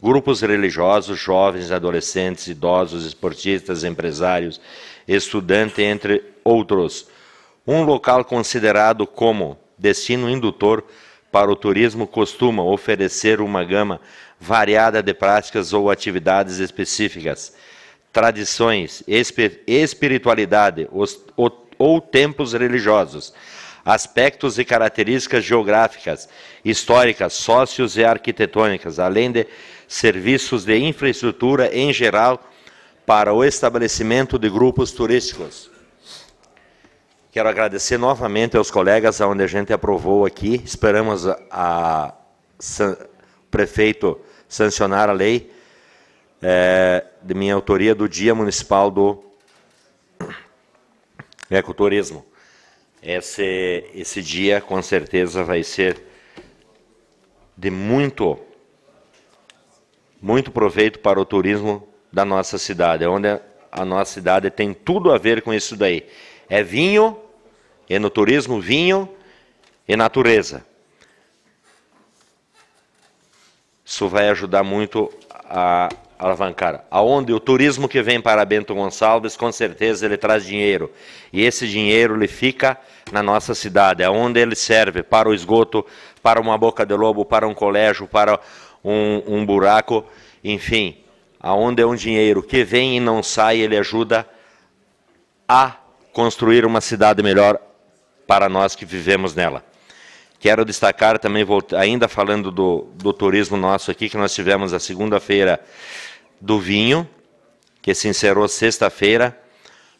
grupos religiosos, jovens, adolescentes, idosos, esportistas, empresários, estudantes entre outros. Um local considerado como destino indutor para o turismo costuma oferecer uma gama variada de práticas ou atividades específicas, tradições, espiritualidade, ou tempos religiosos, aspectos e características geográficas, históricas, sócios e arquitetônicas, além de serviços de infraestrutura em geral para o estabelecimento de grupos turísticos. Quero agradecer novamente aos colegas onde a gente aprovou aqui. Esperamos a, a, o prefeito sancionar a lei é, de minha autoria do Dia Municipal do o né, ecoturismo. Esse, esse dia, com certeza, vai ser de muito, muito proveito para o turismo da nossa cidade, onde a nossa cidade tem tudo a ver com isso daí. É vinho, é no turismo, vinho e é natureza. Isso vai ajudar muito a alavancar. Aonde o turismo que vem para Bento Gonçalves, com certeza ele traz dinheiro. E esse dinheiro ele fica na nossa cidade, aonde ele serve para o esgoto, para uma boca de lobo, para um colégio, para um, um buraco, enfim, aonde é um dinheiro que vem e não sai, ele ajuda a construir uma cidade melhor para nós que vivemos nela. Quero destacar também, ainda falando do, do turismo nosso aqui, que nós tivemos a segunda-feira do vinho, que se encerrou sexta-feira,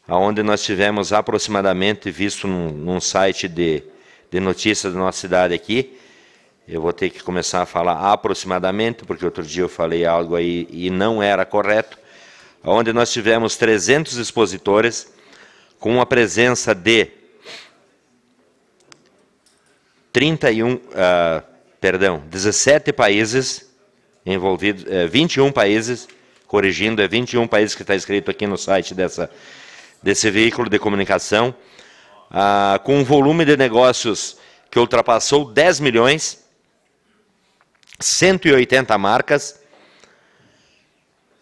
onde nós tivemos aproximadamente, visto num, num site de, de notícias da nossa cidade aqui, eu vou ter que começar a falar aproximadamente, porque outro dia eu falei algo aí e não era correto, onde nós tivemos 300 expositores, com uma presença de 31, uh, ah, perdão, 17 países envolvidos, uh, eh, 21 países, corrigindo, é 21 países que está escrito aqui no site dessa, desse veículo de comunicação, uh, com um volume de negócios que ultrapassou 10 milhões, 180 marcas,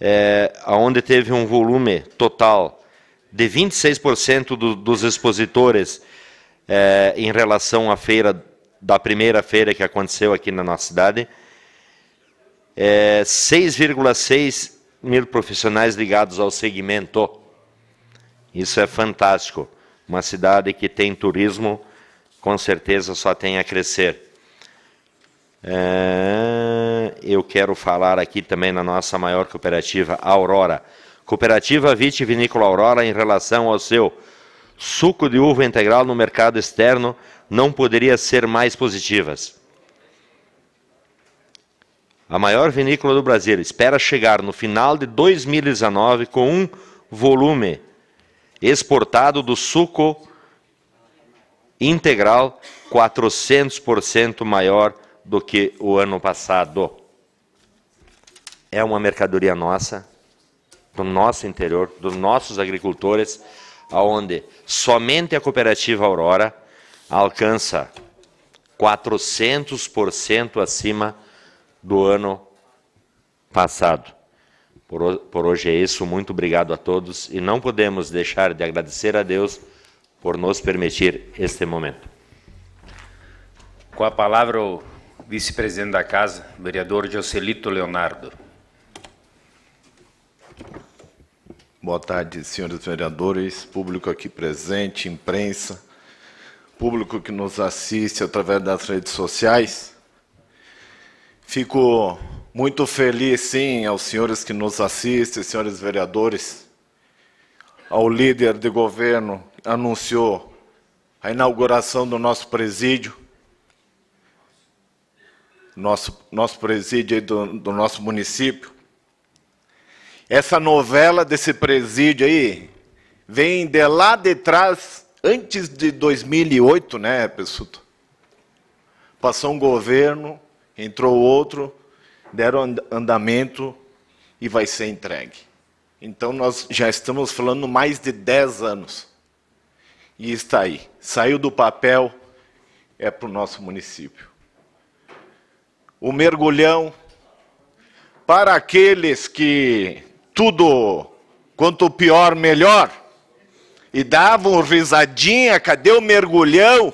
é, eh, onde teve um volume total de 26% do, dos expositores é, em relação à feira da primeira feira que aconteceu aqui na nossa cidade, é 6,6 mil profissionais ligados ao segmento. Isso é fantástico. Uma cidade que tem turismo, com certeza só tem a crescer. É, eu quero falar aqui também na nossa maior cooperativa, Aurora. Cooperativa Vitivinícola Aurora, em relação ao seu suco de uva integral no mercado externo, não poderia ser mais positivas. A maior vinícola do Brasil espera chegar no final de 2019 com um volume exportado do suco integral 400% maior do que o ano passado. É uma mercadoria nossa, do nosso interior, dos nossos agricultores, aonde somente a cooperativa Aurora alcança 400% acima do ano passado. Por, por hoje é isso. Muito obrigado a todos e não podemos deixar de agradecer a Deus por nos permitir este momento. Com a palavra o vice-presidente da Casa, vereador Joselito Leonardo. Boa tarde, senhores vereadores, público aqui presente, imprensa público que nos assiste através das redes sociais. Fico muito feliz, sim, aos senhores que nos assistem, senhores vereadores, ao líder de governo que anunciou a inauguração do nosso presídio, nosso, nosso presídio do, do nosso município. Essa novela desse presídio aí vem de lá de trás Antes de 2008, né, Pessuto? Passou um governo, entrou outro, deram andamento e vai ser entregue. Então, nós já estamos falando mais de 10 anos. E está aí. Saiu do papel, é para o nosso município. O mergulhão, para aqueles que tudo, quanto pior, melhor e davam risadinha, cadê o mergulhão?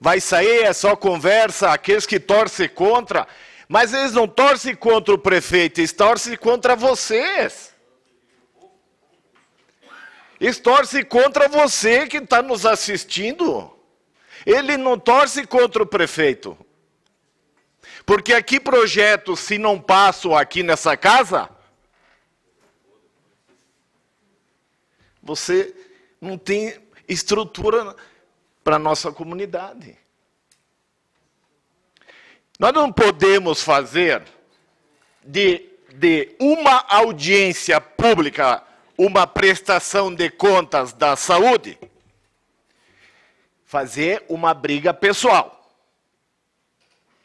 Vai sair, é só conversa, aqueles que torcem contra. Mas eles não torcem contra o prefeito, eles torcem contra vocês. Eles torcem contra você que está nos assistindo. Ele não torce contra o prefeito. Porque aqui projeto se não passam aqui nessa casa, você não tem estrutura para a nossa comunidade. Nós não podemos fazer de, de uma audiência pública uma prestação de contas da saúde, fazer uma briga pessoal.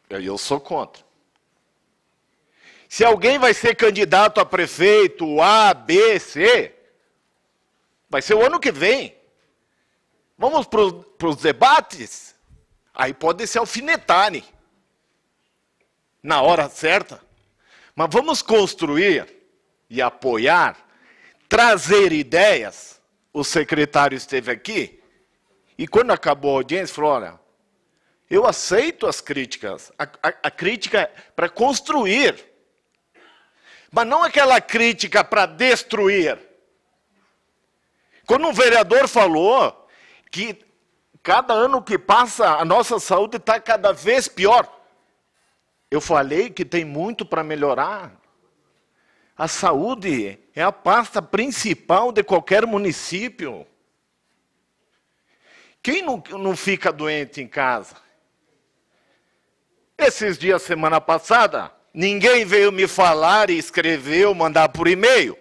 Eu sou contra. Se alguém vai ser candidato a prefeito A, B, C, Vai ser o ano que vem. Vamos para os debates? Aí pode se alfinetarem na hora certa. Mas vamos construir e apoiar, trazer ideias. O secretário esteve aqui e, quando acabou a audiência, falou: olha, eu aceito as críticas, a, a, a crítica é para construir, mas não aquela crítica para destruir. Quando um vereador falou que cada ano que passa a nossa saúde está cada vez pior, eu falei que tem muito para melhorar. A saúde é a pasta principal de qualquer município. Quem não, não fica doente em casa? Esses dias, semana passada, ninguém veio me falar, e escreveu, mandar por e-mail.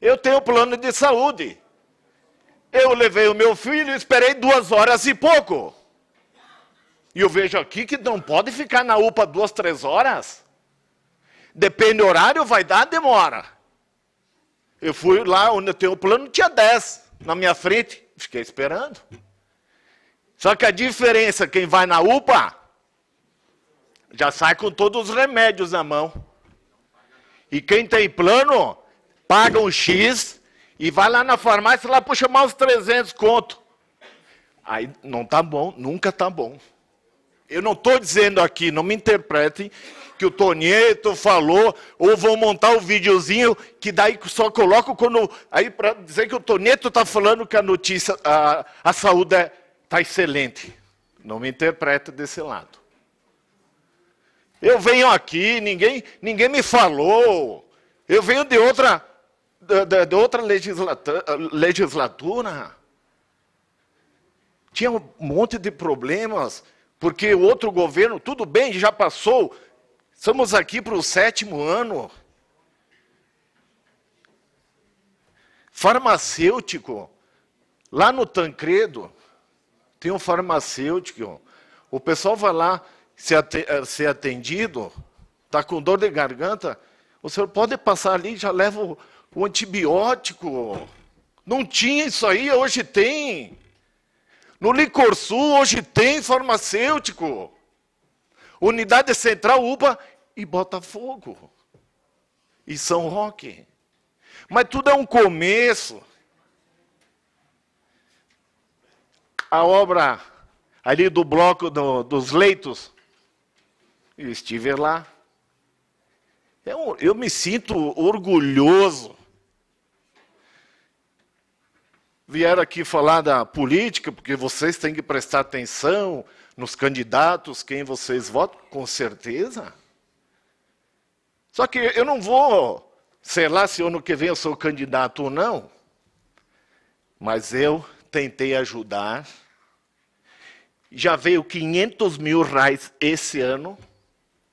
Eu tenho plano de saúde. Eu levei o meu filho e esperei duas horas e pouco. E eu vejo aqui que não pode ficar na UPA duas, três horas. Depende do horário, vai dar demora. Eu fui lá onde eu tenho o plano, tinha 10 na minha frente, fiquei esperando. Só que a diferença, quem vai na UPA, já sai com todos os remédios na mão. E quem tem plano, paga um X e vai lá na farmácia lá, puxa mais uns 300 conto. Aí não tá bom, nunca tá bom. Eu não estou dizendo aqui, não me interpretem, que o Tonieto falou, ou vou montar o um videozinho que daí só coloco quando. Aí para dizer que o Tonieto está falando que a notícia, a, a saúde está é, tá excelente. Não me interpreta desse lado. Eu venho aqui, ninguém, ninguém me falou. Eu venho de outra da, outra legislatura, legislatura, tinha um monte de problemas, porque o outro governo, tudo bem, já passou, estamos aqui para o sétimo ano. Farmacêutico, lá no Tancredo, tem um farmacêutico, o pessoal vai lá ser atendido, está com dor de garganta, o senhor pode passar ali, já leva o, o antibiótico. Não tinha isso aí, hoje tem. No Licor Sul, hoje tem farmacêutico. Unidade Central, UBA e Botafogo. E São Roque. Mas tudo é um começo. A obra ali do bloco do, dos leitos. Eu estive lá. Eu, é eu me sinto orgulhoso vieram aqui falar da política, porque vocês têm que prestar atenção nos candidatos, quem vocês votam, com certeza. Só que eu não vou, sei lá se ano que vem eu sou candidato ou não, mas eu tentei ajudar. Já veio 500 mil reais esse ano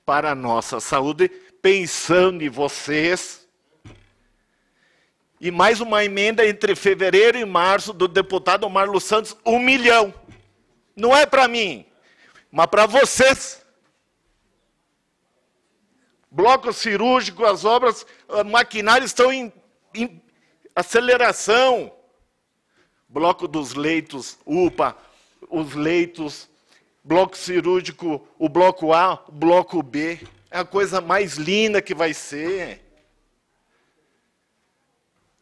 para a nossa saúde, pensando em vocês e mais uma emenda entre fevereiro e março do deputado Marlos Santos, um milhão. Não é para mim, mas para vocês. Bloco cirúrgico, as obras, maquinários estão em, em aceleração. Bloco dos leitos, UPA, os leitos, bloco cirúrgico, o bloco A, o bloco B. É a coisa mais linda que vai ser.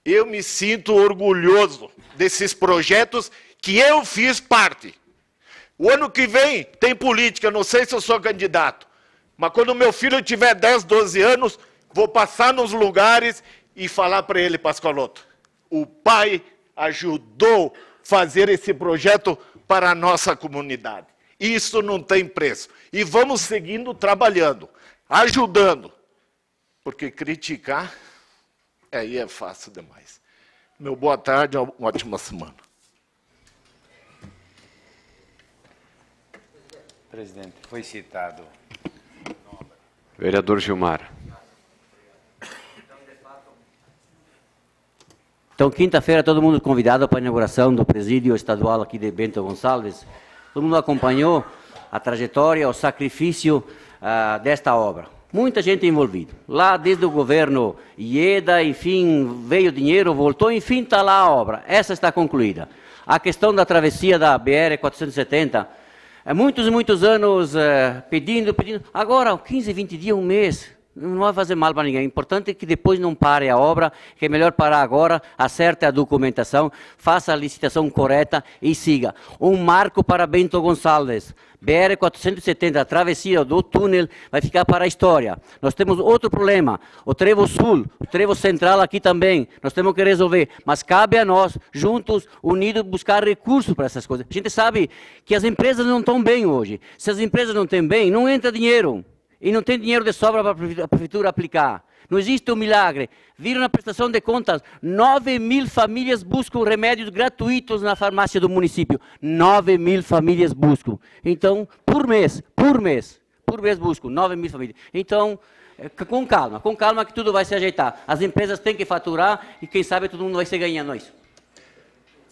Eu me sinto orgulhoso desses projetos que eu fiz parte. O ano que vem tem política, não sei se eu sou candidato, mas quando meu filho tiver 10, 12 anos, vou passar nos lugares e falar para ele, Pascoaloto, o pai ajudou fazer esse projeto para a nossa comunidade. Isso não tem preço. E vamos seguindo trabalhando, ajudando, porque criticar Aí é fácil demais. Meu boa tarde, uma ótima semana. Presidente, foi citado. Vereador Gilmar. Então, quinta-feira, todo mundo convidado para a inauguração do presídio estadual aqui de Bento Gonçalves. Todo mundo acompanhou a trajetória, o sacrifício ah, desta obra. Muita gente envolvida. Lá, desde o governo IEDA, enfim, veio dinheiro, voltou, enfim, está lá a obra. Essa está concluída. A questão da travessia da BR-470, é muitos e muitos anos é, pedindo, pedindo. Agora, 15, 20 dias, um mês, não vai fazer mal para ninguém. O importante é que depois não pare a obra, que é melhor parar agora, acerte a documentação, faça a licitação correta e siga. Um marco para Bento Gonçalves. BR-470, a travessia do túnel, vai ficar para a história. Nós temos outro problema, o trevo sul, o trevo central aqui também. Nós temos que resolver, mas cabe a nós, juntos, unidos, buscar recursos para essas coisas. A gente sabe que as empresas não estão bem hoje. Se as empresas não estão bem, não entra dinheiro e não tem dinheiro de sobra para a prefeitura aplicar. Não existe um milagre. Viram a prestação de contas, 9 mil famílias buscam remédios gratuitos na farmácia do município. 9 mil famílias buscam. Então, por mês, por mês, por mês buscam, 9 mil famílias. Então, eh, com calma, com calma que tudo vai se ajeitar. As empresas têm que faturar e quem sabe todo mundo vai ser ganhando é isso.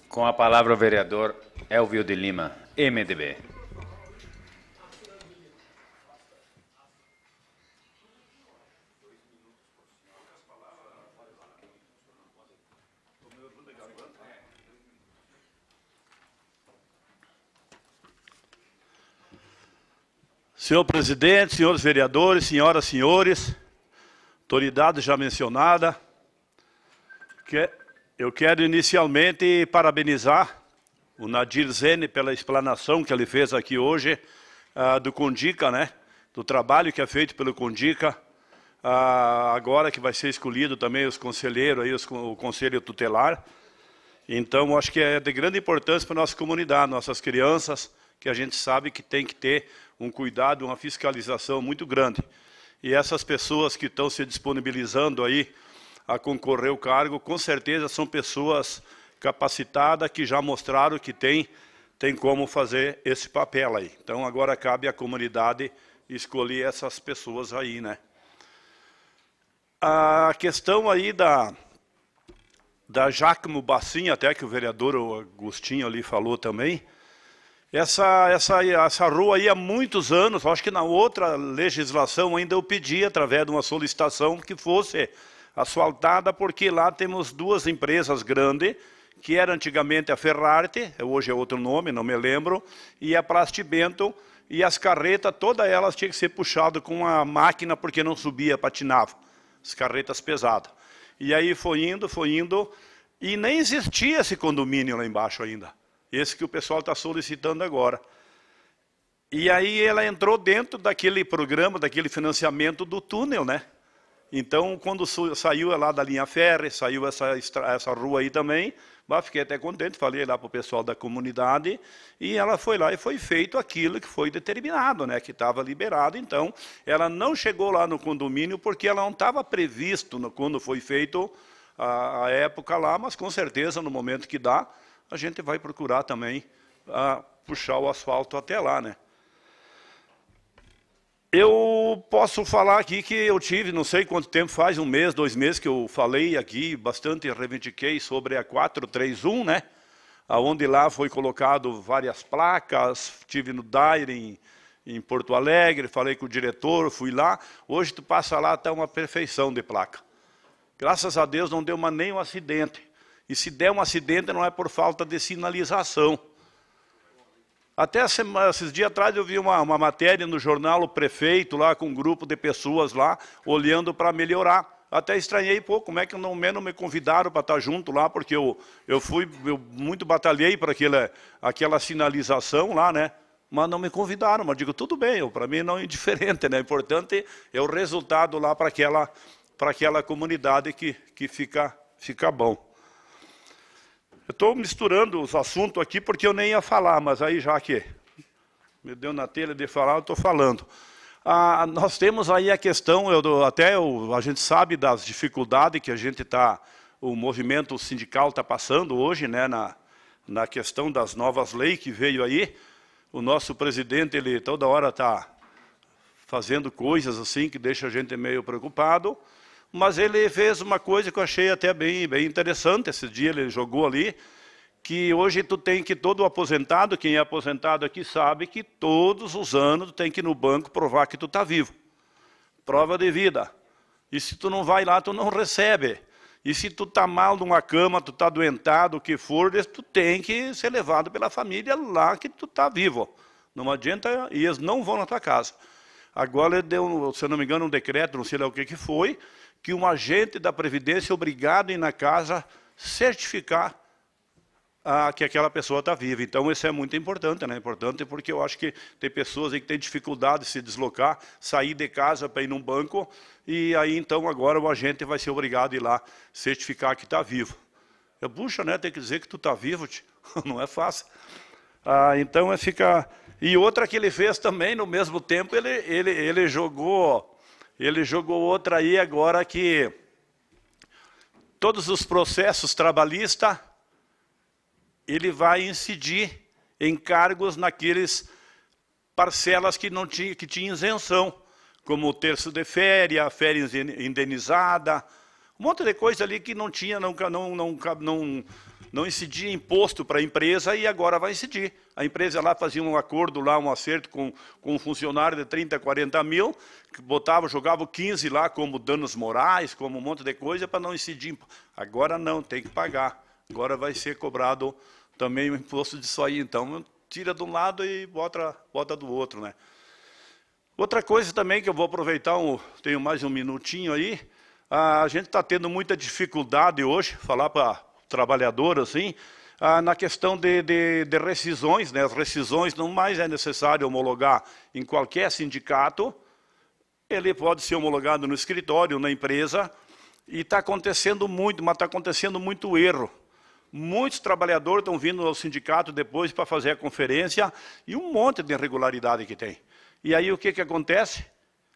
Com a palavra o vereador Elvio de Lima, MDB. Senhor presidente, senhores vereadores, senhoras, senhores, autoridade já mencionada, que eu quero inicialmente parabenizar o Nadir Zene pela explanação que ele fez aqui hoje uh, do Condica, né? Do trabalho que é feito pelo Condica, uh, agora que vai ser escolhido também os conselheiros, aí, os, o conselho tutelar. Então, acho que é de grande importância para a nossa comunidade, nossas crianças, que a gente sabe que tem que ter um cuidado, uma fiscalização muito grande. E essas pessoas que estão se disponibilizando aí a concorrer ao cargo, com certeza são pessoas capacitadas que já mostraram que tem, tem como fazer esse papel aí. Então agora cabe à comunidade escolher essas pessoas aí, né? A questão aí da da Jacmo Bassim, até que o vereador Agostinho ali falou também, essa, essa, essa rua aí há muitos anos, acho que na outra legislação ainda eu pedi, através de uma solicitação, que fosse asfaltada, porque lá temos duas empresas grandes, que era antigamente a Ferrarte, hoje é outro nome, não me lembro, e a Plastibento, e as carretas, todas elas tinham que ser puxadas com a máquina, porque não subia, patinava, as carretas pesadas. E aí foi indo, foi indo, e nem existia esse condomínio lá embaixo ainda esse que o pessoal está solicitando agora. E aí ela entrou dentro daquele programa, daquele financiamento do túnel, né? Então, quando saiu lá da linha férrea, saiu essa, essa rua aí também, mas fiquei até contente, falei lá para o pessoal da comunidade, e ela foi lá e foi feito aquilo que foi determinado, né, que estava liberado. Então, ela não chegou lá no condomínio porque ela não estava previsto no, quando foi feito a, a época lá, mas com certeza no momento que dá, a gente vai procurar também a ah, puxar o asfalto até lá, né? Eu posso falar aqui que eu tive, não sei quanto tempo faz, um mês, dois meses, que eu falei aqui, bastante reivindiquei sobre a 431, né? Onde lá foi colocado várias placas, tive no Daire em, em Porto Alegre, falei com o diretor, fui lá. Hoje tu passa lá até tá uma perfeição de placa. Graças a Deus não deu uma, nem um acidente. E se der um acidente, não é por falta de sinalização. Até esses dias atrás eu vi uma, uma matéria no jornal, o prefeito lá, com um grupo de pessoas lá, olhando para melhorar até estranhei, pô, como é que não menos me convidaram para estar tá junto lá, porque eu, eu fui, eu muito batalhei para aquela, aquela sinalização lá, né? Mas não me convidaram, mas digo, tudo bem, para mim não é indiferente, né? O importante é o resultado lá para aquela, aquela comunidade que, que fica, fica bom. Eu estou misturando os assuntos aqui porque eu nem ia falar, mas aí já que me deu na telha de falar, eu estou falando. Ah, nós temos aí a questão, eu, até eu, a gente sabe das dificuldades que a gente está, o movimento sindical está passando hoje, né, na, na questão das novas leis que veio aí. O nosso presidente, ele toda hora está fazendo coisas assim que deixa a gente meio preocupado mas ele fez uma coisa que eu achei até bem, bem interessante. Esse dia ele jogou ali, que hoje tu tem que todo aposentado, quem é aposentado aqui sabe que todos os anos tu tem que ir no banco provar que tu está vivo. Prova de vida. E se tu não vai lá, tu não recebe. E se tu tá mal numa cama, tu tá doentado, o que for, tu tem que ser levado pela família lá que tu tá vivo. Não adianta, e eles não vão na tua casa. Agora ele deu, se não me engano, um decreto, não sei lá o que que foi, que um agente da Previdência é obrigado a ir na casa certificar ah, que aquela pessoa está viva. Então, isso é muito importante, né? Importante porque eu acho que tem pessoas aí que têm dificuldade de se deslocar, sair de casa para ir num banco, e aí, então, agora o agente vai ser obrigado a ir lá certificar que está vivo. Eu, puxa, né? Tem que dizer que tu está vivo, (laughs) não é fácil. Ah, então, é ficar. E outra que ele fez também, no mesmo tempo, ele, ele, ele jogou ele jogou outra aí agora que todos os processos trabalhista ele vai incidir em cargos naqueles parcelas que não tinha que tinha isenção, como o terço de férias, férias indenizada, um monte de coisa ali que não tinha não não não, não não incidia imposto para a empresa e agora vai incidir. A empresa lá fazia um acordo, lá um acerto com, com um funcionário de 30, 40 mil, botava, jogava 15 lá como danos morais, como um monte de coisa para não incidir. Agora não, tem que pagar. Agora vai ser cobrado também o imposto disso aí. Então, tira de um lado e bota, bota do outro, né? Outra coisa também que eu vou aproveitar, um, tenho mais um minutinho aí, ah, a gente está tendo muita dificuldade hoje, falar para trabalhador, assim, ah, na questão de, de, de, rescisões. Né? As rescisões não mais é necessário homologar em qualquer sindicato, ele pode ser homologado no escritório, na empresa, e está acontecendo muito, mas está acontecendo muito erro. Muitos trabalhadores estão vindo ao sindicato depois para fazer a conferência e um monte de irregularidade que tem. E aí o que, que acontece?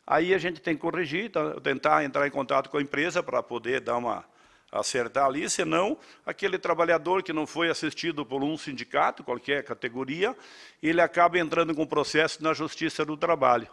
Aí a gente tem que corrigir, tá, tentar entrar em contato com a empresa para poder dar uma, acertar ali, senão aquele trabalhador que não foi assistido por um sindicato, qualquer categoria, ele acaba entrando com processo na Justiça do Trabalho.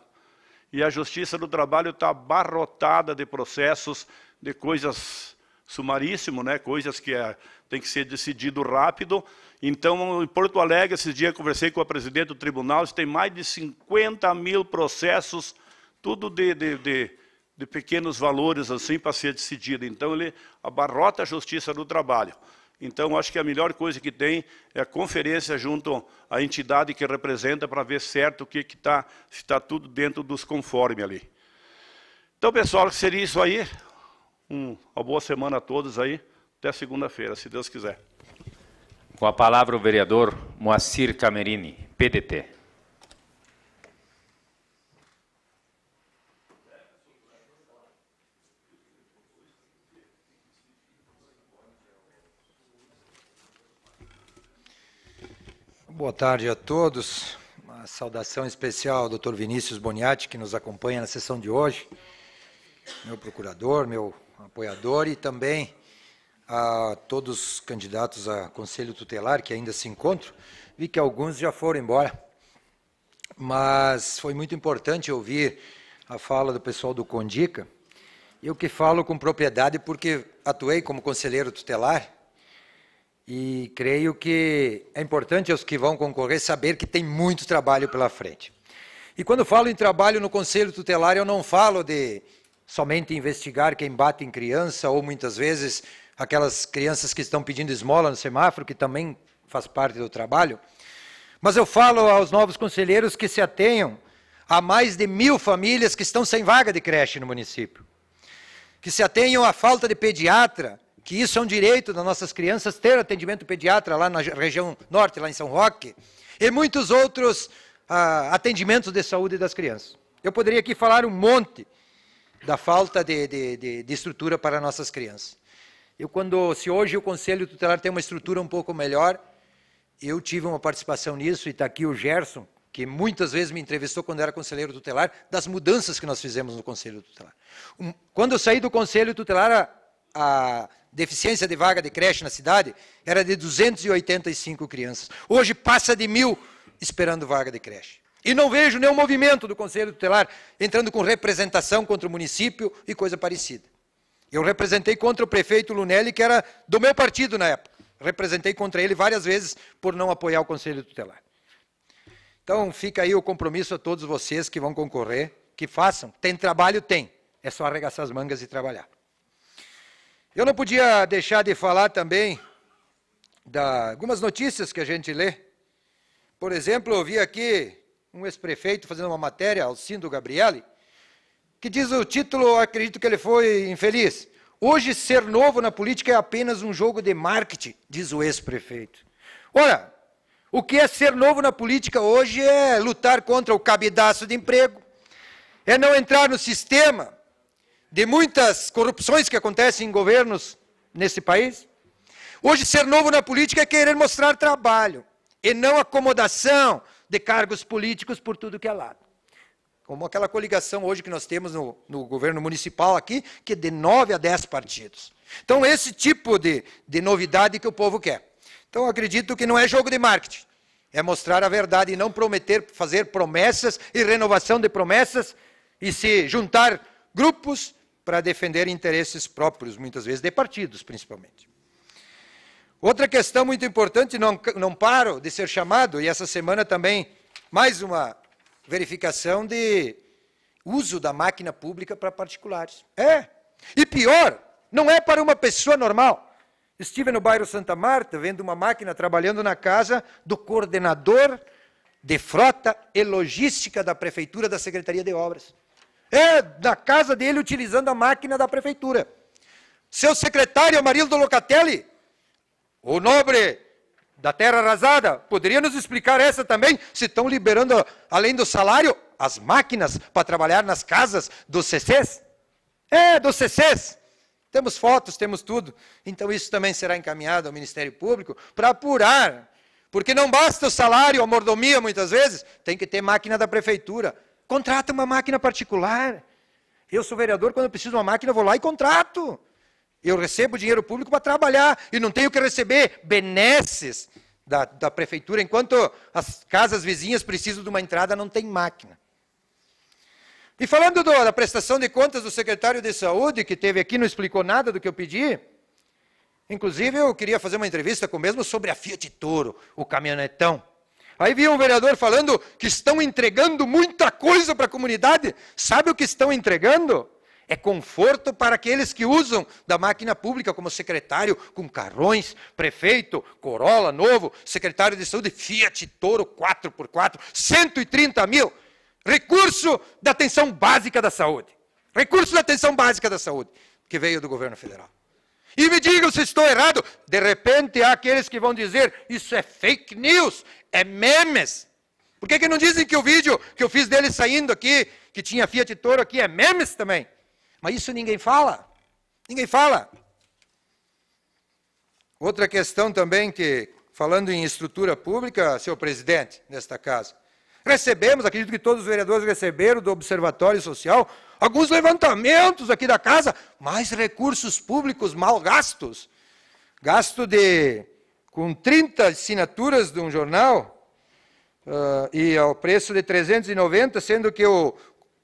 E a Justiça do Trabalho está abarrotada de processos, de coisas sumaríssimo, né? coisas que é, tem que ser decidido rápido. Então, em Porto Alegre, esses dias conversei com a presidente do tribunal, tem mais de 50 mil processos, tudo de, de, de de pequenos valores assim para ser decidida. Então ele abarrota a justiça do trabalho. Então acho que a melhor coisa que tem é a conferência junto à entidade que representa para ver certo o que está, se está tudo dentro dos conforme ali. Então pessoal, seria isso aí. Um, uma boa semana a todos aí. Até segunda-feira, se Deus quiser. Com a palavra o vereador Moacir Camerini, PDT. Boa tarde a todos. Uma saudação especial ao Dr. Vinícius Boniatti, que nos acompanha na sessão de hoje, meu procurador, meu apoiador, e também a todos os candidatos a conselho tutelar que ainda se encontram. Vi que alguns já foram embora, mas foi muito importante ouvir a fala do pessoal do Condica. Eu que falo com propriedade porque atuei como conselheiro tutelar e creio que é importante aos que vão concorrer saber que tem muito trabalho pela frente. E quando falo em trabalho no Conselho Tutelar, eu não falo de somente investigar quem bate em criança ou muitas vezes aquelas crianças que estão pedindo esmola no semáforo, que também faz parte do trabalho. Mas eu falo aos novos conselheiros que se atenham a mais de mil famílias que estão sem vaga de creche no município, que se atenham à falta de pediatra, que isso é um direito das nossas crianças ter atendimento pediatra lá na região norte, lá em São Roque, e muitos outros ah, atendimentos de saúde das crianças. Eu poderia aqui falar um monte da falta de, de, de, de estrutura para nossas crianças. Eu quando, se hoje o Conselho Tutelar tem uma estrutura um pouco melhor, eu tive uma participação nisso, e está aqui o Gerson, que muitas vezes me entrevistou quando era conselheiro tutelar, das mudanças que nós fizemos no Conselho Tutelar. Um, quando eu saí do Conselho Tutelar, a, a deficiência de vaga de creche na cidade era de 285 crianças. Hoje passa de mil esperando vaga de creche. E não vejo nenhum movimento do Conselho Tutelar entrando com representação contra o município e coisa parecida. Eu representei contra o prefeito Lunelli, que era do meu partido na época. Representei contra ele várias vezes por não apoiar o Conselho Tutelar. Então fica aí o compromisso a todos vocês que vão concorrer, que façam. Tem trabalho? Tem. É só arregaçar as mangas e trabalhar. Eu não podia deixar de falar também da algumas notícias que a gente lê. Por exemplo, eu vi aqui um ex-prefeito fazendo uma matéria, Alcindo Gabrielli, que diz o título, acredito que ele foi infeliz. Hoje, ser novo na política é apenas um jogo de marketing, diz o ex-prefeito. Ora, o que é ser novo na política hoje é lutar contra o cabidaço de emprego, é não entrar no sistema, de muitas corrupções que acontecem em governos nesse país? Hoje, ser novo na política é querer mostrar trabalho e não acomodação de cargos políticos por tudo que é lado. Como aquela coligação hoje que nós temos no, no governo municipal aqui, que é de nove a dez partidos. Então, esse tipo de, de novidade que o povo quer. Então, acredito que não é jogo de marketing. É mostrar a verdade e não prometer, fazer promessas e renovação de promessas e se juntar grupos para defender interesses próprios, muitas vezes, de partidos, principalmente. Outra questão muito importante, não, não paro de ser chamado, e essa semana também, mais uma verificação de uso da máquina pública para particulares. É. E pior, não é para uma pessoa normal. Estive no bairro Santa Marta, vendo uma máquina trabalhando na casa do coordenador de frota e logística da prefeitura da Secretaria de Obras é da casa dele utilizando a máquina da prefeitura. Seu secretário, Marildo Locatelli, o nobre da terra arrasada, poderia nos explicar essa também? Se estão liberando, além do salário, as máquinas para trabalhar nas casas dos CCs? É, dos CCs. Temos fotos, temos tudo. Então isso também será encaminhado ao Ministério Público para apurar. Porque não basta o salário, a mordomia, muitas vezes, tem que ter máquina da prefeitura. Contrata uma máquina particular. Eu sou vereador, quando eu preciso de uma máquina, eu vou lá e contrato. Eu recebo dinheiro público para trabalhar e não tenho que receber benesses da, da prefeitura, enquanto as casas vizinhas precisam de uma entrada, não tem máquina. E falando do, da prestação de contas do secretário de saúde, que teve aqui, não explicou nada do que eu pedi. Inclusive, eu queria fazer uma entrevista com o mesmo sobre a Fiat Toro, o caminhonetão. Aí via um vereador falando que estão entregando muita coisa para a comunidade. Sabe o que estão entregando? É conforto para aqueles que usam da máquina pública, como secretário com carrões, prefeito, Corolla novo, secretário de saúde, Fiat Toro 4x4, 130 mil. Recurso da atenção básica da saúde. Recurso da atenção básica da saúde, que veio do governo federal. E me digam se estou errado. De repente há aqueles que vão dizer: isso é fake news, é memes. Por que, que não dizem que o vídeo que eu fiz dele saindo aqui, que tinha Fiat Toro aqui, é memes também? Mas isso ninguém fala. Ninguém fala. Outra questão também que, falando em estrutura pública, senhor presidente, nesta casa, recebemos, acredito que todos os vereadores receberam do Observatório Social, alguns levantamentos aqui da casa, mais recursos públicos mal gastos. Gasto de com 30 assinaturas de um jornal uh, e ao preço de 390, sendo que o,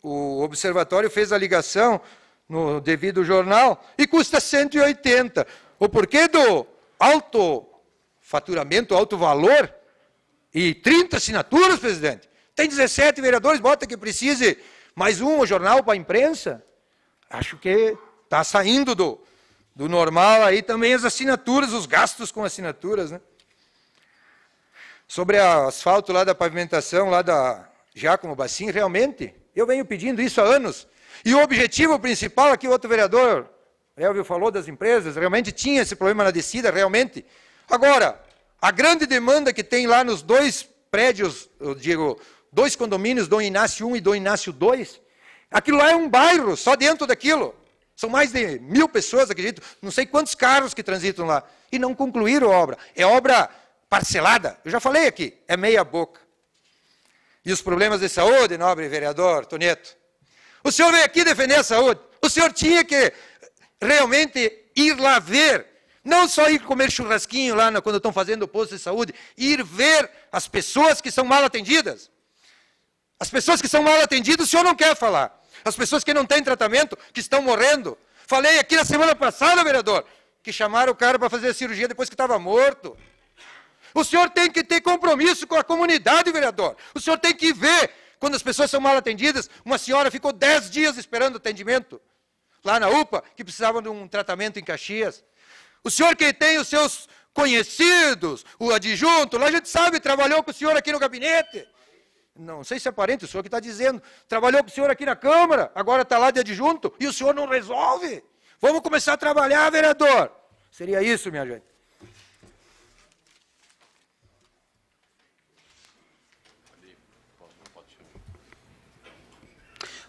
o observatório fez a ligação no devido jornal e custa 180. O porquê do alto faturamento, alto valor e 30 assinaturas, presidente? Tem 17 vereadores, bota que precise mais um jornal para a imprensa, acho que está saindo do, do normal aí também as assinaturas, os gastos com assinaturas. Né? Sobre asfalto lá da pavimentação, lá da Giacomo Bassin, realmente, eu venho pedindo isso há anos. E o objetivo principal, aqui é o outro vereador, Elvio, falou das empresas, realmente tinha esse problema na descida, realmente. Agora, a grande demanda que tem lá nos dois prédios, eu digo, dois condomínios, Dom Inácio I e Dom Inácio II. Aquilo lá é um bairro, só dentro daquilo. São mais de mil pessoas, acredito, não sei quantos carros que transitam lá. E não concluíram a obra. É obra parcelada, eu já falei aqui, é meia boca. E os problemas de saúde, nobre vereador Toneto? O senhor veio aqui defender a saúde. O senhor tinha que realmente ir lá ver não só ir comer churrasquinho lá quando estão fazendo o posto de saúde, ir ver as pessoas que são mal atendidas. As pessoas que são mal atendidas, o senhor não quer falar. As pessoas que não têm tratamento, que estão morrendo. Falei aqui na semana passada, vereador, que chamaram o cara para fazer a cirurgia depois que estava morto. O senhor tem que ter compromisso com a comunidade, vereador. O senhor tem que ver quando as pessoas são mal atendidas. Uma senhora ficou 10 dias esperando atendimento lá na UPA, que precisava de um tratamento em Caxias. O senhor que tem os seus conhecidos, o adjunto, lá a gente sabe, trabalhou com o senhor aqui no gabinete. Não sei se é parente, o senhor que está dizendo. Trabalhou com o senhor aqui na Câmara, agora está lá de adjunto, e o senhor não resolve. Vamos começar a trabalhar, vereador. Seria isso, minha gente.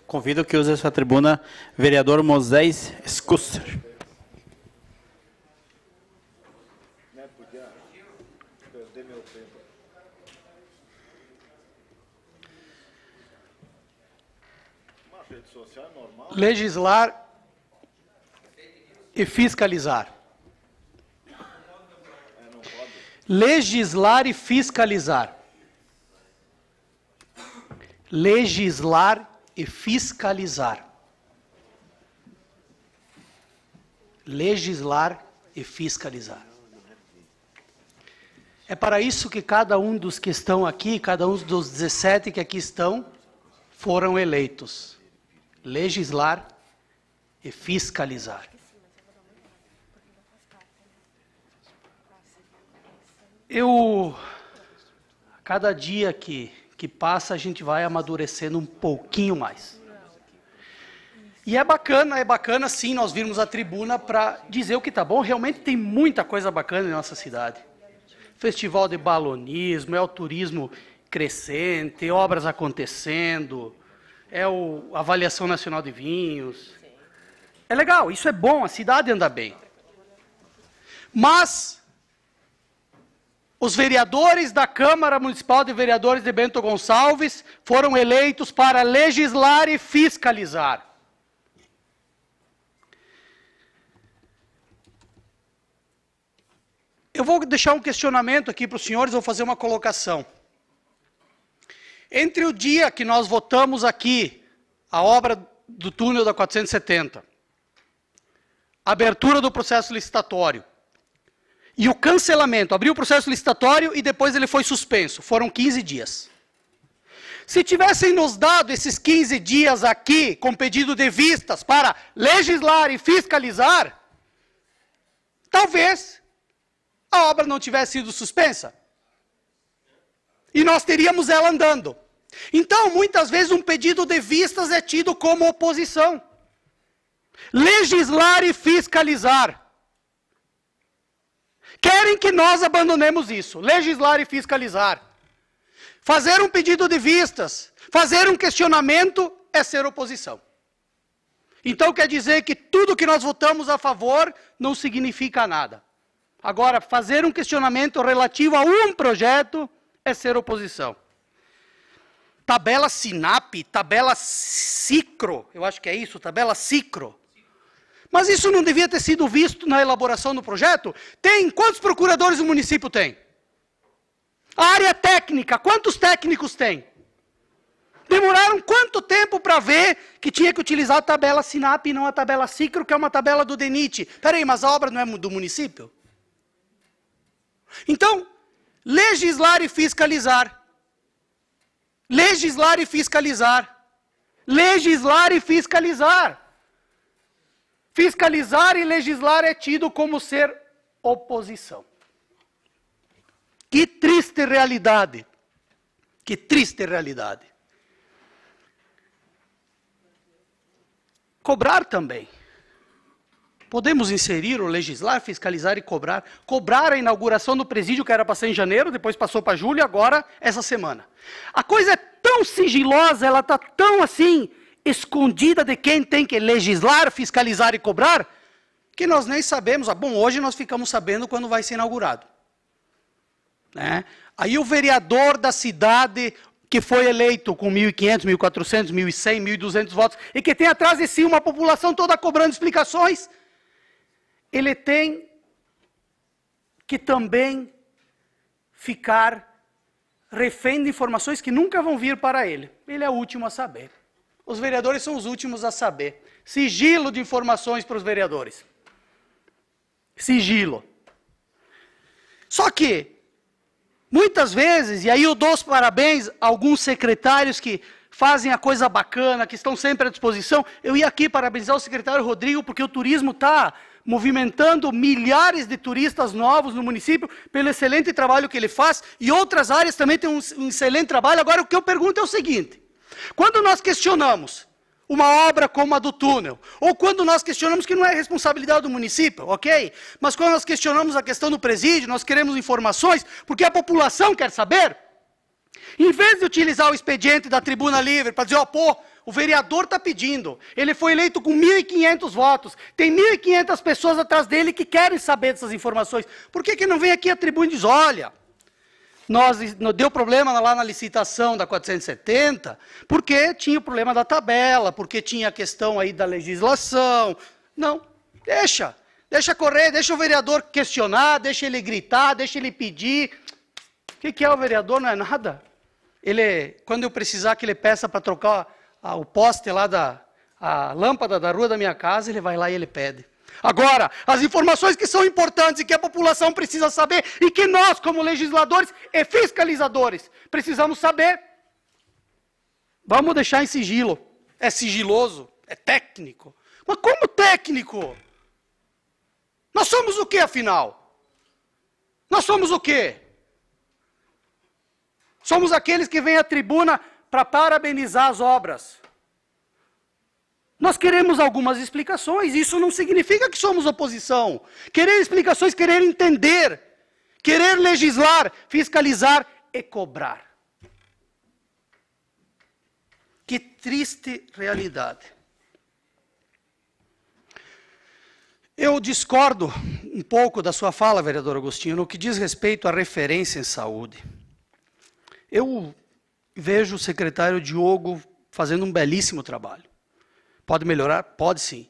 Convido que use essa tribuna vereador Moisés Skusser. legislar e fiscalizar. Legislar e fiscalizar. Legislar e fiscalizar. Legislar e fiscalizar. É para isso que cada um dos que estão aqui, cada um dos 17 que aqui estão, foram eleitos legislar e fiscalizar. Eu, a cada dia que, que passa, a gente vai amadurecendo um pouquinho mais. E é bacana, é bacana sim nós virmos a tribuna para dizer o que está bom. Realmente tem muita coisa bacana em nossa cidade. Festival de balonismo, é o turismo crescente, obras acontecendo, é o, a avaliação nacional de vinhos. É legal, isso é bom, a cidade anda bem. Mas os vereadores da Câmara Municipal de Vereadores de Bento Gonçalves foram eleitos para legislar e fiscalizar. Eu vou deixar um questionamento aqui para os senhores, vou fazer uma colocação. Entre o dia que nós votamos aqui a obra do túnel da 470, abertura do processo licitatório e o cancelamento, abriu o processo licitatório e depois ele foi suspenso, foram 15 dias. Se tivessem nos dado esses 15 dias aqui com pedido de vistas para legislar e fiscalizar, talvez a obra não tivesse sido suspensa e nós teríamos ela andando. Então, muitas vezes, um pedido de vistas é tido como oposição. Legislar e fiscalizar. Querem que nós abandonemos isso. Legislar e fiscalizar. Fazer um pedido de vistas, fazer um questionamento é ser oposição. Então quer dizer que tudo que nós votamos a favor não significa nada. Agora, fazer um questionamento relativo a um projeto é ser oposição. Tabela SINAP, tabela SICRO, eu acho que é isso, tabela SICRO. Mas isso não devia ter sido visto na elaboração do projeto? Tem quantos procuradores o município tem? A área técnica, quantos técnicos tem? Demoraram quanto tempo para ver que tinha que utilizar a tabela SINAP e não a tabela SICRO, que é uma tabela do DENIT? Peraí, mas a obra não é do município? Então, Legislar e fiscalizar. Legislar e fiscalizar. Legislar e fiscalizar. Fiscalizar e legislar é tido como ser oposição. Que triste realidade. Que triste realidade. Cobrar também. Podemos inserir ou legislar, fiscalizar e cobrar. Cobrar a inauguração do presídio que era para ser em janeiro, depois passou para julho, agora essa semana. A coisa é tão sigilosa, ela está tão assim, escondida de quem tem que legislar, fiscalizar e cobrar, que nós nem sabemos. Ah, bom, hoje nós ficamos sabendo quando vai ser inaugurado. Né? Aí o vereador da cidade que foi eleito com 1.500, 1.400, 1.100, 1.200 votos e que tem atrás de si uma população toda cobrando explicações, ele tem que também ficar refém de informações que nunca vão vir para ele. Ele é o último a saber. Os vereadores são os últimos a saber. Sigilo de informações para os vereadores. Sigilo. Só que, muitas vezes, e aí eu dou os parabéns a alguns secretários que fazem a coisa bacana, que estão sempre à disposição. Eu ia aqui parabenizar o secretário Rodrigo, porque o turismo está movimentando milhares de turistas novos no município pelo excelente trabalho que ele faz e outras áreas também têm um, um excelente trabalho. Agora, o que eu pergunto é o seguinte: quando nós questionamos uma obra como a do túnel, ou quando nós questionamos que não é responsabilidade do município, ok? Mas quando nós questionamos a questão do presídio, nós queremos informações porque a população quer saber. Em vez de utilizar o expediente da tribuna livre para dizer, ó, oh, pô, o vereador está pedindo. Ele foi eleito com 1.500 votos. Tem 1.500 pessoas atrás dele que querem saber dessas informações. Por que, que não vem aqui a tribuna e diz: olha, nós, deu problema lá na licitação da 470, porque tinha o problema da tabela, porque tinha a questão aí da legislação. Não, deixa. Deixa correr, deixa o vereador questionar, deixa ele gritar, deixa ele pedir. O que, que é o vereador? Não é nada. Ele, quando eu precisar que ele peça para trocar a, ah, o poste lá da a lâmpada da rua da minha casa, ele vai lá e ele pede. Agora, as informações que são importantes e que a população precisa saber e que nós, como legisladores e fiscalizadores, precisamos saber, vamos deixar em sigilo. É sigiloso, é técnico. Mas como técnico? Nós somos o que, afinal? Nós somos o quê? Somos aqueles que vêm à tribuna para parabenizar as obras. Nós queremos algumas explicações, isso não significa que somos oposição. Querer explicações, querer entender, querer legislar, fiscalizar e cobrar. Que triste realidade. Eu discordo um pouco da sua fala, vereador Agostinho, no que diz respeito à referência em saúde. Eu vejo o secretário Diogo fazendo um belíssimo trabalho. Pode melhorar? Pode sim.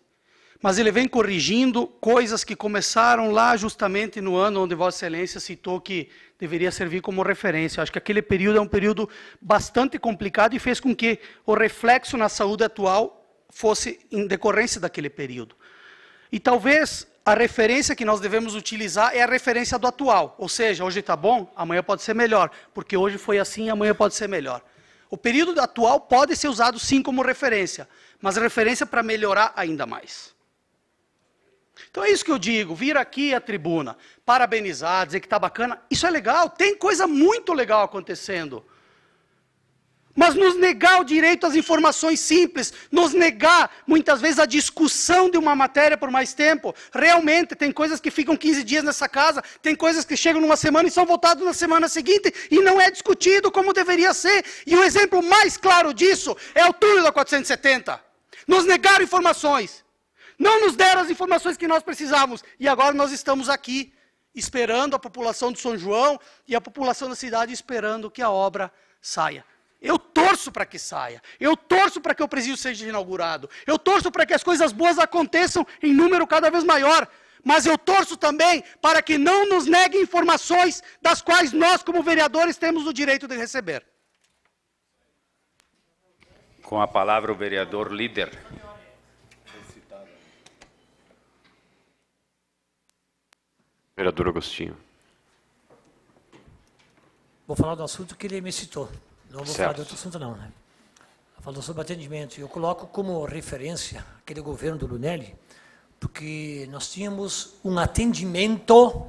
Mas ele vem corrigindo coisas que começaram lá justamente no ano onde Vossa Excelência citou que deveria servir como referência. acho que aquele período é um período bastante complicado e fez com que o reflexo na saúde atual fosse em decorrência daquele período. E talvez a referência que nós devemos utilizar é a referência do atual. Ou seja, hoje está bom, amanhã pode ser melhor. Porque hoje foi assim, amanhã pode ser melhor. O período atual pode ser usado sim como referência, mas referência para melhorar ainda mais. Então é isso que eu digo, vir aqui à tribuna, parabenizar, dizer que está bacana, isso é legal, tem coisa muito legal acontecendo mas nos negar o direito às informações simples, nos negar muitas vezes a discussão de uma matéria por mais tempo. Realmente, tem coisas que ficam 15 dias nessa casa, tem coisas que chegam numa semana e são votadas na semana seguinte e não é discutido como deveria ser. E o exemplo mais claro disso é o túnel da 470. Nos negaram informações, não nos deram as informações que nós precisávamos e agora nós estamos aqui esperando a população de São João e a população da cidade esperando que a obra saia. Eu torço para que saia. Eu torço para que o presídio seja inaugurado. Eu torço para que as coisas boas aconteçam em número cada vez maior. Mas eu torço também para que não nos neguem informações das quais nós, como vereadores, temos o direito de receber. Com a palavra o vereador líder. Vereador Agostinho. Vou falar do assunto que ele me citou. Não vou certo. falar de outro assunto, não. Né? Falou sobre atendimento. Eu coloco como referência aquele governo do Lunelli, porque nós tínhamos um atendimento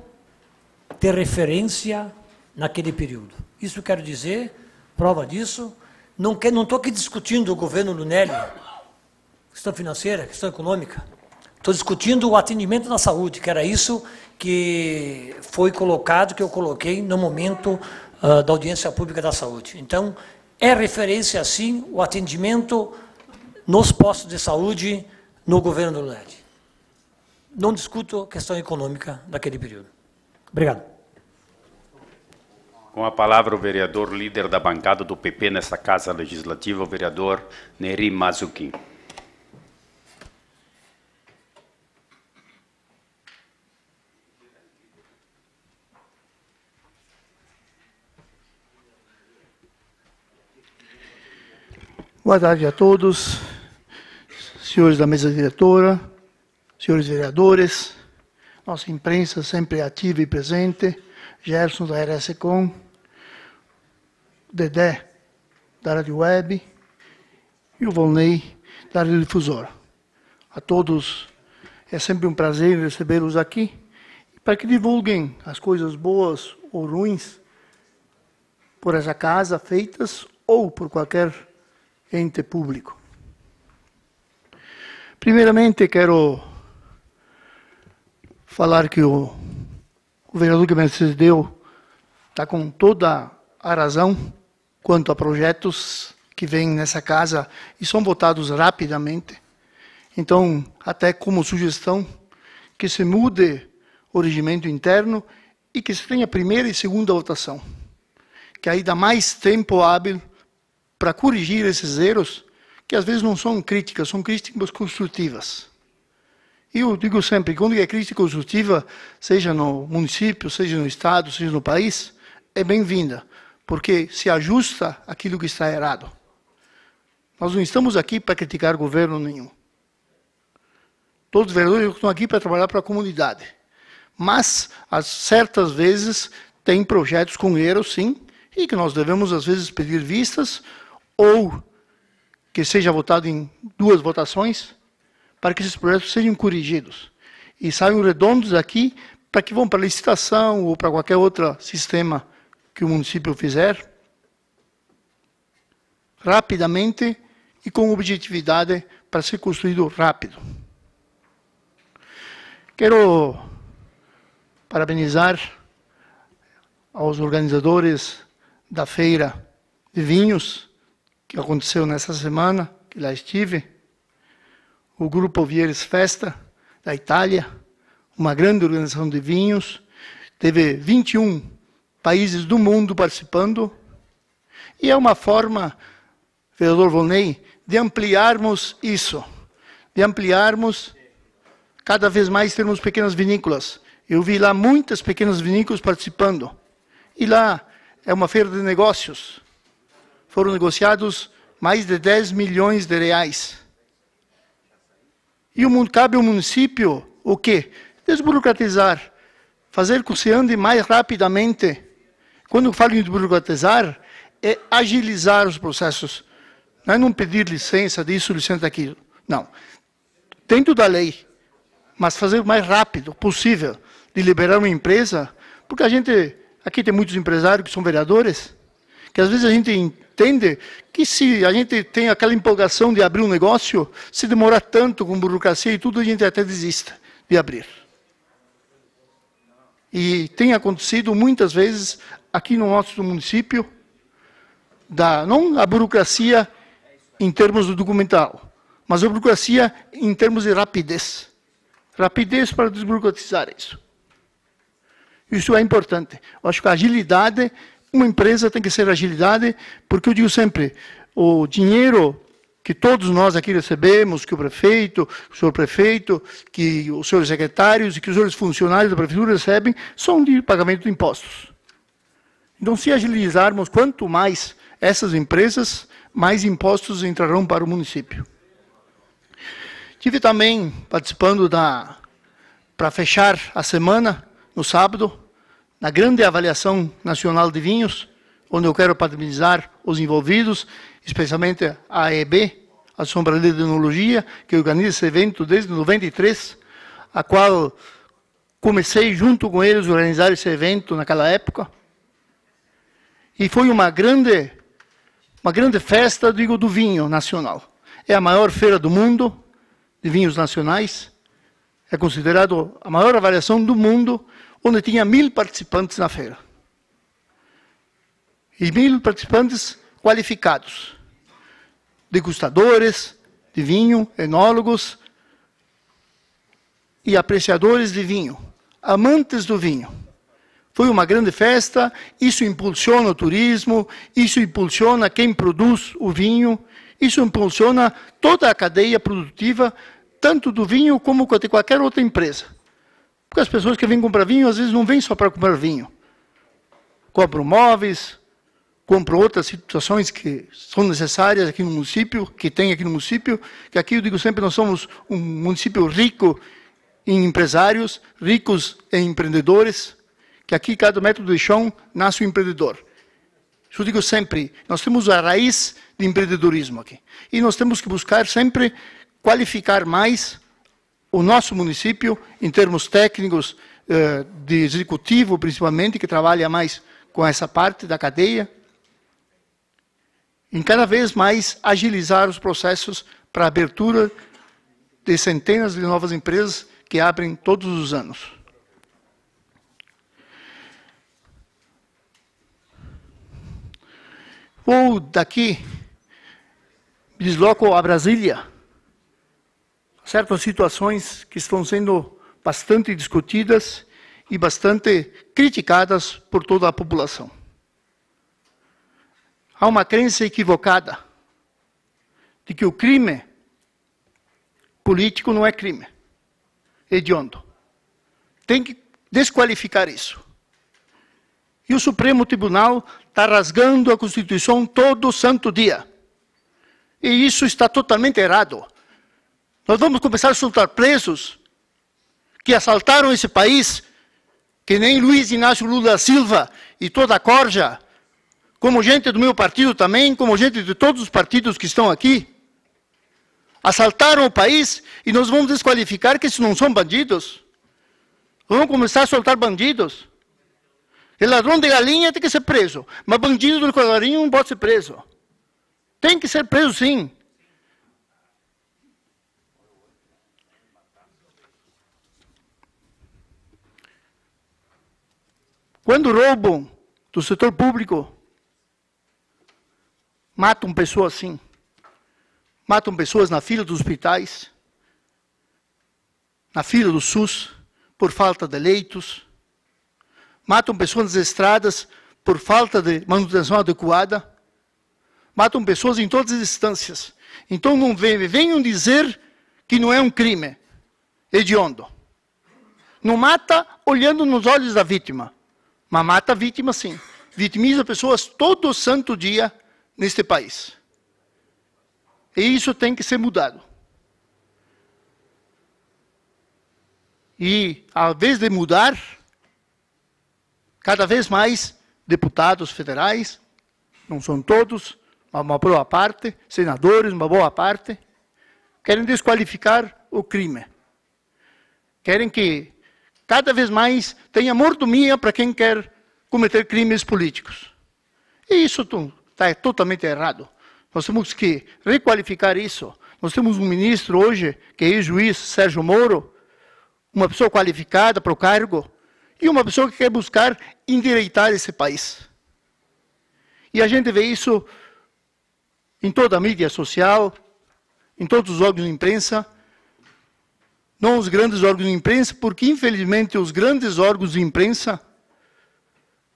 de referência naquele período. Isso quero dizer, prova disso, não estou não aqui discutindo o governo Lunelli, questão financeira, questão econômica. Estou discutindo o atendimento na saúde, que era isso que foi colocado, que eu coloquei no momento ah, da Audiência Pública da Saúde. Então, é referência, sim, o atendimento nos postos de saúde no governo do LED. Não discuto a questão econômica daquele período. Obrigado. Com a palavra o vereador líder da bancada do PP nessa Casa Legislativa, o vereador Neri Mazuquim. Boa tarde a todos, senhores da mesa diretora, senhores vereadores, nossa imprensa sempre ativa e presente, Gerson da RSCOM, Dedé da Rádio Web e o Volney da Rádio Difusora. A todos é sempre um prazer recebê-los aqui para que divulguem as coisas boas ou ruins por essa casa feitas ou por qualquer ente público. Primeiramente quero falar que o governador que me antecedeu está com toda a razão quanto a projetos que vêm nessa casa e são votados rapidamente. Então, até como sugestão, que se mude o regimento interno e que se tenha primeira e segunda votação, que aí dá mais tempo hábil para corrigir esses erros, que às vezes não são críticas, são críticas construtivas. E eu digo sempre, quando é crítica construtiva, seja no município, seja no estado, seja no país, é bem-vinda, porque se ajusta aquilo que está errado. Nós não estamos aqui para criticar governo nenhum. Todos os vereadores estão aqui para trabalhar para a comunidade. Mas, certas vezes, tem projetos com erros, sim, e que nós devemos, às vezes, pedir vistas ou que seja votado em duas votações, para que esses projetos sejam corrigidos e saiam redondos daqui para que vão para licitação ou para qualquer outro sistema que o município fizer, rapidamente e com objetividade para ser construído rápido. Quero parabenizar aos organizadores da feira de vinhos que aconteceu nessa semana, que lá estive, o grupo Vieres Festa, da Itália, uma grande organização de vinhos, teve 21 países do mundo participando, e é uma forma, vereador Volney, de ampliarmos isso, de ampliarmos cada vez mais termos pequenas vinícolas. Eu vi lá muitas pequenas vinícolas participando. E lá é uma feira de negócios foram negociados mais de 10 milhões de reais. E o, cabe ao município o quê? Desburocratizar, fazer com que se ande mais rapidamente. Quando eu falo em desburocratizar, é agilizar os processos. Não é não pedir licença disso, licença daquilo. Não. Dentro da lei, mas fazer o mais rápido possível de liberar uma empresa, porque a gente, aqui tem muitos empresários que são vereadores, que às vezes a gente entende que se a gente tem aquela empolgação de abrir um negócio, se demorar tanto com burocracia e tudo, a gente até desista de abrir. E tem acontecido muitas vezes aqui no nosso município, da, não a burocracia em termos do documental, mas a burocracia em termos de rapidez. Rapidez para desburocratizar isso. Isso é importante. Eu acho que a agilidade uma empresa tem que ser agilidade, porque eu digo sempre, o dinheiro que todos nós aqui recebemos, que o prefeito, o senhor prefeito, que os senhores secretários e que os senhores funcionários da prefeitura recebem, são de pagamento de impostos. Então, se agilizarmos quanto mais essas empresas, mais impostos entrarão para o município. Tive também participando da para fechar a semana no sábado na grande avaliação nacional de vinhos, onde eu quero parabenizar os envolvidos, especialmente a AEB, a Sombra de Enologia, que organiza esse evento desde 93, a qual comecei junto com eles a organizar esse evento naquela época. E foi uma grande, uma grande festa, digo, do vinho nacional. É a maior feira do mundo de vinhos nacionais. É considerado a maior avaliação do mundo onde tinha mil participantes na feira. E mil participantes qualificados: degustadores de vinho, enólogos e apreciadores de vinho, amantes do vinho. Foi uma grande festa, isso impulsiona o turismo, isso impulsiona quem produz o vinho, isso impulsiona toda a cadeia produtiva, tanto do vinho como de qualquer outra empresa. Porque as pessoas que vêm comprar vinho, às vezes não vêm só para comprar vinho. Compram móveis, compram outras situações que são necessárias aqui no município, que tem aqui no município, que aqui eu digo sempre, nós somos um município rico em empresários, ricos em empreendedores, que aqui cada metro de chão nasce um empreendedor. Isso eu digo sempre, nós temos a raiz de empreendedorismo aqui. E nós temos que buscar sempre qualificar mais o nosso município, em termos técnicos, eh, de executivo principalmente, que trabalha mais com essa parte da cadeia, em cada vez mais agilizar os processos para abertura de centenas de novas empresas que abrem todos os anos. Vou daqui, desloco a Brasília, certas situações que estão sendo bastante discutidas e bastante criticadas por toda a população. Há uma crença equivocada de que o crime político não é crime, hediondo. Tem que desqualificar isso. E o Supremo Tribunal está rasgando a Constituição todo santo dia. E isso está totalmente errado. Nós vamos começar a soltar presos que assaltaram esse país, que nem Luiz Inácio Lula da Silva e toda a corja, como gente do meu partido também, como gente de todos os partidos que estão aqui, assaltaram o país e nós vamos desqualificar que esses não são bandidos. Vamos começar a soltar bandidos. E é ladrão de galinha tem que ser preso, mas bandido do colarinho não pode ser preso. Tem que ser preso sim. Quando roubam do setor público, matam pessoas assim. Matam pessoas na fila dos hospitais, na fila do SUS, por falta de leitos. Matam pessoas nas estradas por falta de manutenção adequada. Matam pessoas em todas as instâncias. Então não venham dizer que não é um crime hediondo. Não mata olhando nos olhos da vítima. Mas mata vítimas sim. Vitimiza pessoas todo santo dia neste país. E isso tem que ser mudado. E, ao vez de mudar, cada vez mais deputados federais, não são todos, mas uma boa parte, senadores, uma boa parte, querem desqualificar o crime. Querem que cada vez mais tenha mordomia para quem quer cometer crimes políticos. E isso está totalmente errado. Nós temos que requalificar isso. Nós temos um ministro hoje, que é juiz Sérgio Moro, uma pessoa qualificada para o cargo, e uma pessoa que quer buscar endireitar esse país. E a gente vê isso em toda a mídia social, em todos os órgãos de imprensa, não os grandes órgãos de imprensa, porque infelizmente os grandes órgãos de imprensa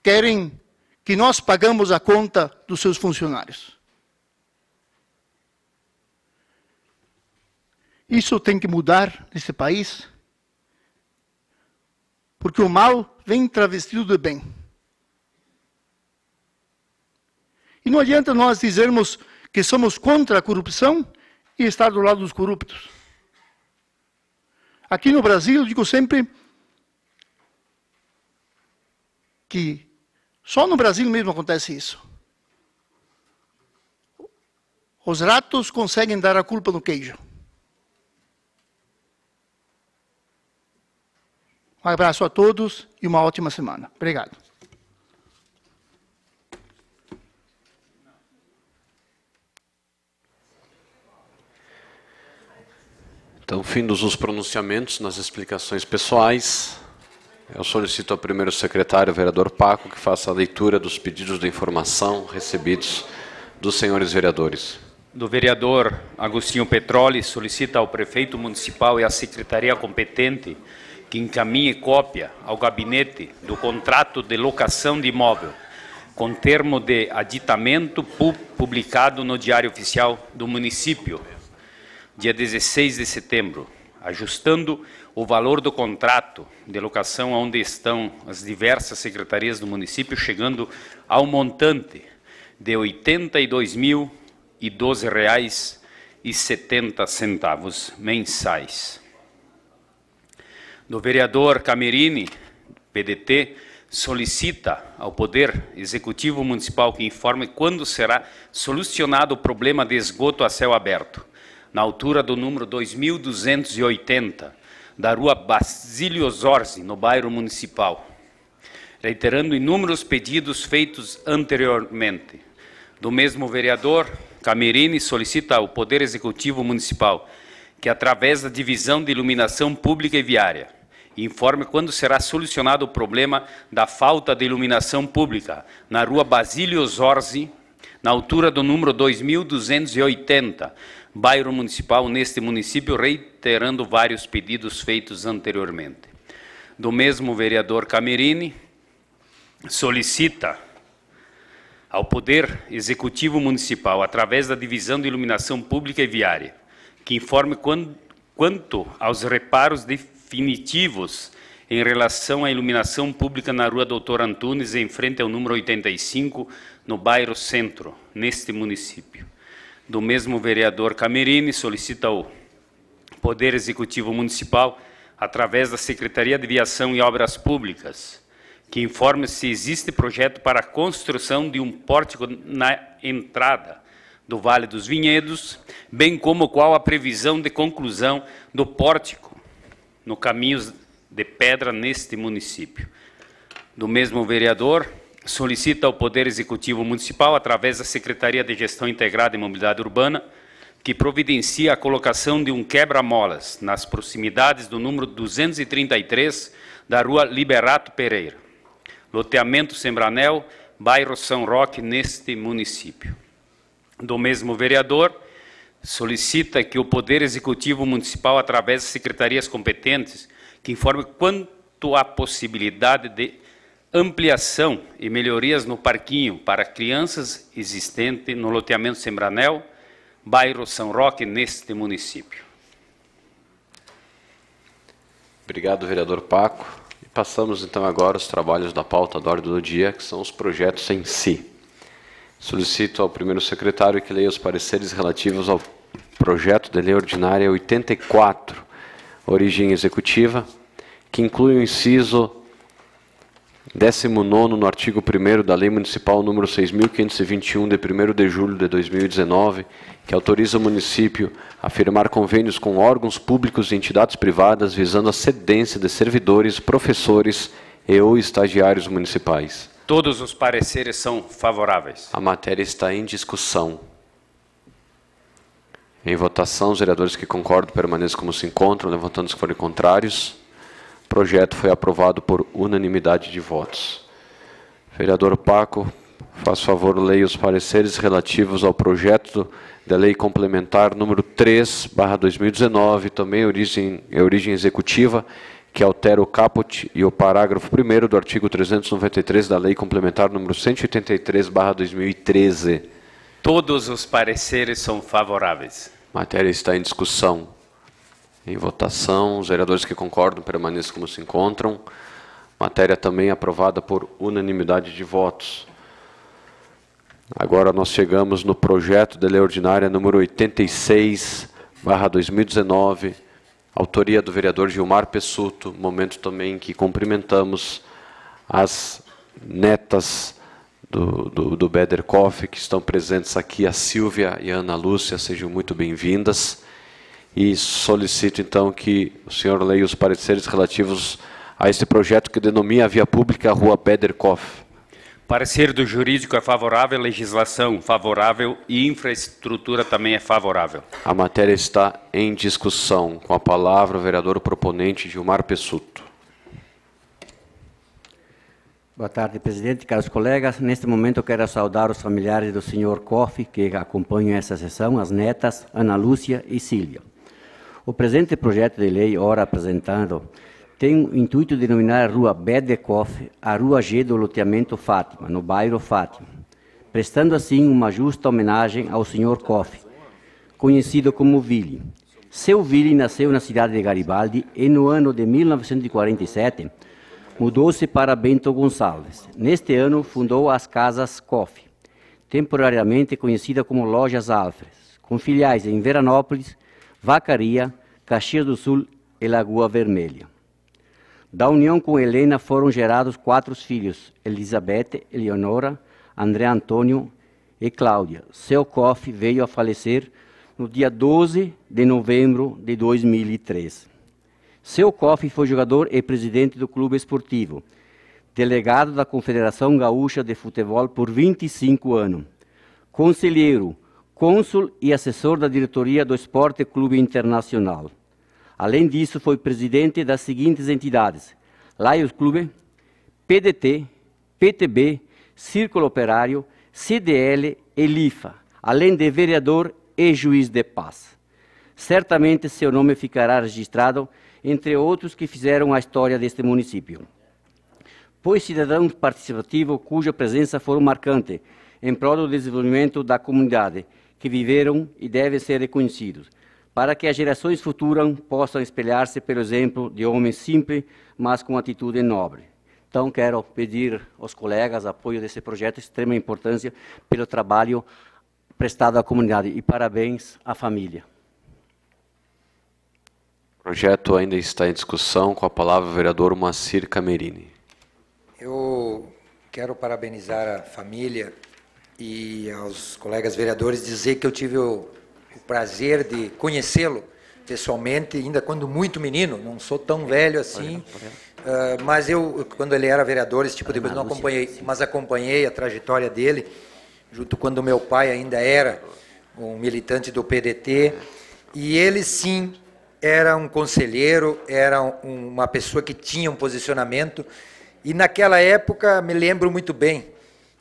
querem que nós pagamos a conta dos seus funcionários. Isso tem que mudar nesse país, porque o mal vem travestido de bem. E não adianta nós dizermos que somos contra a corrupção e estar do lado dos corruptos. Aqui no Brasil, eu digo sempre que só no Brasil mesmo acontece isso. Os ratos conseguem dar a culpa no queijo. Um abraço a todos e uma ótima semana. Obrigado. Então, findos os pronunciamentos nas explicações pessoais. Eu solicito ao primeiro secretário, vereador Paco, que faça a leitura dos pedidos de informação recebidos dos senhores vereadores. Do vereador Agostinho Petroli, solicita ao prefeito municipal e à secretaria competente que encaminhe cópia ao gabinete do contrato de locação de imóvel com termo de aditamento publicado no Diário Oficial do município dia 16 de setembro, ajustando o valor do contrato de locação onde estão as diversas secretarias do município, chegando ao montante de R$ 82.012,70 mensais. Do vereador Camerini, PDT, solicita ao Poder Executivo Municipal que informe quando será solucionado o problema de esgoto a céu aberto na altura do número 2280, da rua Basílio Zorzi, no bairro municipal, reiterando inúmeros pedidos feitos anteriormente. Do mesmo vereador, Camerini solicita ao Poder Executivo Municipal que, através da Divisão de Iluminação Pública e Viária, informe quando será solucionado o problema da falta de iluminação pública na rua Basílio Zorzi, na altura do número 2280, bairro municipal neste município, reiterando vários pedidos feitos anteriormente. Do mesmo vereador Camerini, solicita ao Poder Executivo Municipal, através da Divisão de Iluminação Pública e Viária, que informe quanto aos reparos definitivos em relação à iluminação pública na rua Doutor Antunes, em frente ao número 85, no bairro Centro, neste município do mesmo vereador Camerini, solicita o Poder Executivo Municipal, através da Secretaria de Viação e Obras Públicas, que informe se existe projeto para a construção de um pórtico na entrada do Vale dos Vinhedos, bem como qual a previsão de conclusão do pórtico no caminho de pedra neste município. Do mesmo vereador, solicita ao Poder Executivo Municipal, através da Secretaria de Gestão Integrada e Mobilidade Urbana, que providencie a colocação de um quebra-molas nas proximidades do número 233 da Rua Liberato Pereira, loteamento Sembranel, bairro São Roque, neste município. Do mesmo vereador, solicita que o Poder Executivo Municipal, através das secretarias competentes, que informe quanto à possibilidade de ampliação e melhorias no parquinho para crianças existente no loteamento Sembranel, bairro São Roque, neste município. Obrigado, vereador Paco. E passamos então agora os trabalhos da pauta da ordem do dia, que são os projetos em si. Solicito ao primeiro secretário que leia os pareceres relativos ao projeto de lei ordinária 84, origem executiva, que inclui o inciso 19 no artigo 1 da Lei Municipal número 6.521, de 1 de julho de 2019, que autoriza o município a firmar convênios com órgãos públicos e entidades privadas visando a cedência de servidores, professores e ou estagiários municipais. Todos os pareceres são favoráveis. A matéria está em discussão. Em votação, os vereadores que concordam permaneçam como se encontram, levantando os que forem contrários. O projeto foi aprovado por unanimidade de votos. Vereador Paco, faz favor, leia os pareceres relativos ao projeto da Lei Complementar número 3, 2019, também origem, é origem executiva, que altera o caput e o parágrafo 1 do artigo 393 da Lei Complementar número 183, 2013. Todos os pareceres são favoráveis. matéria está em discussão. Em votação, os vereadores que concordam permaneçam como se encontram. Matéria também aprovada por unanimidade de votos. Agora nós chegamos no projeto de lei ordinária número 86, barra 2019, autoria do vereador Gilmar Pessuto, momento também que cumprimentamos as netas do, do, do Bederkoff, que estão presentes aqui, a Silvia e a Ana Lúcia, sejam muito bem-vindas e solicito então que o senhor leia os pareceres relativos a este projeto que denomina a via pública Rua Bederkoff. Parecer do jurídico é favorável, legislação favorável e infraestrutura também é favorável. A matéria está em discussão. Com a palavra, o vereador proponente Gilmar Pessuto. Boa tarde, presidente, caros colegas. Neste momento, eu quero saudar os familiares do senhor Koff, que acompanham essa sessão, as netas Ana Lúcia e Sílvia. O presente projeto de lei, ora apresentado, tem o intuito de denominar a rua Bedekoff a rua G do loteamento Fátima, no bairro Fátima, prestando assim uma justa homenagem ao Sr. Koff, conhecido como Ville. Seu Ville nasceu na cidade de Garibaldi e no ano de 1947 mudou-se para Bento Gonçalves. Neste ano fundou as Casas Koff, temporariamente conhecida como Lojas Alfres, com filiais em Veranópolis, Vacaria, Caxias do Sul e Lagoa Vermelha. Da união com Helena foram gerados quatro filhos, Elizabeth, Eleonora, André Antônio e Cláudia. Seu cofre veio a falecer no dia 12 de novembro de 2003. Seu cofre foi jogador e presidente do clube esportivo, delegado da Confederação Gaúcha de Futebol por 25 anos, conselheiro cônsul e assessor da diretoria do Esporte Clube Internacional. Além disso, foi presidente das seguintes entidades: Lions Clube, PDT, PTB, Círculo Operário, CDL e LIFA, além de vereador e juiz de paz. Certamente seu nome ficará registrado entre outros que fizeram a história deste município. Pois cidadão participativo cuja presença foi marcante em prol do desenvolvimento da comunidade que viveram e devem ser reconhecidos, para que as gerações futuras possam espelhar-se pelo exemplo de homens simples, mas com atitude nobre. Então, quero pedir aos colegas apoio desse projeto de extrema importância pelo trabalho prestado à comunidade e parabéns à família. O projeto ainda está em discussão. Com a palavra, o vereador Macir Camerini. Eu quero parabenizar a família e aos colegas vereadores dizer que eu tive o, o prazer de conhecê-lo pessoalmente, ainda quando muito menino, não sou tão velho assim, ah, mas eu, quando ele era vereador, esse tipo de coisa não acompanhei, mas acompanhei a trajetória dele, junto quando meu pai ainda era um militante do PDT, é. e ele sim era um conselheiro, era uma pessoa que tinha um posicionamento, e naquela época, me lembro muito bem,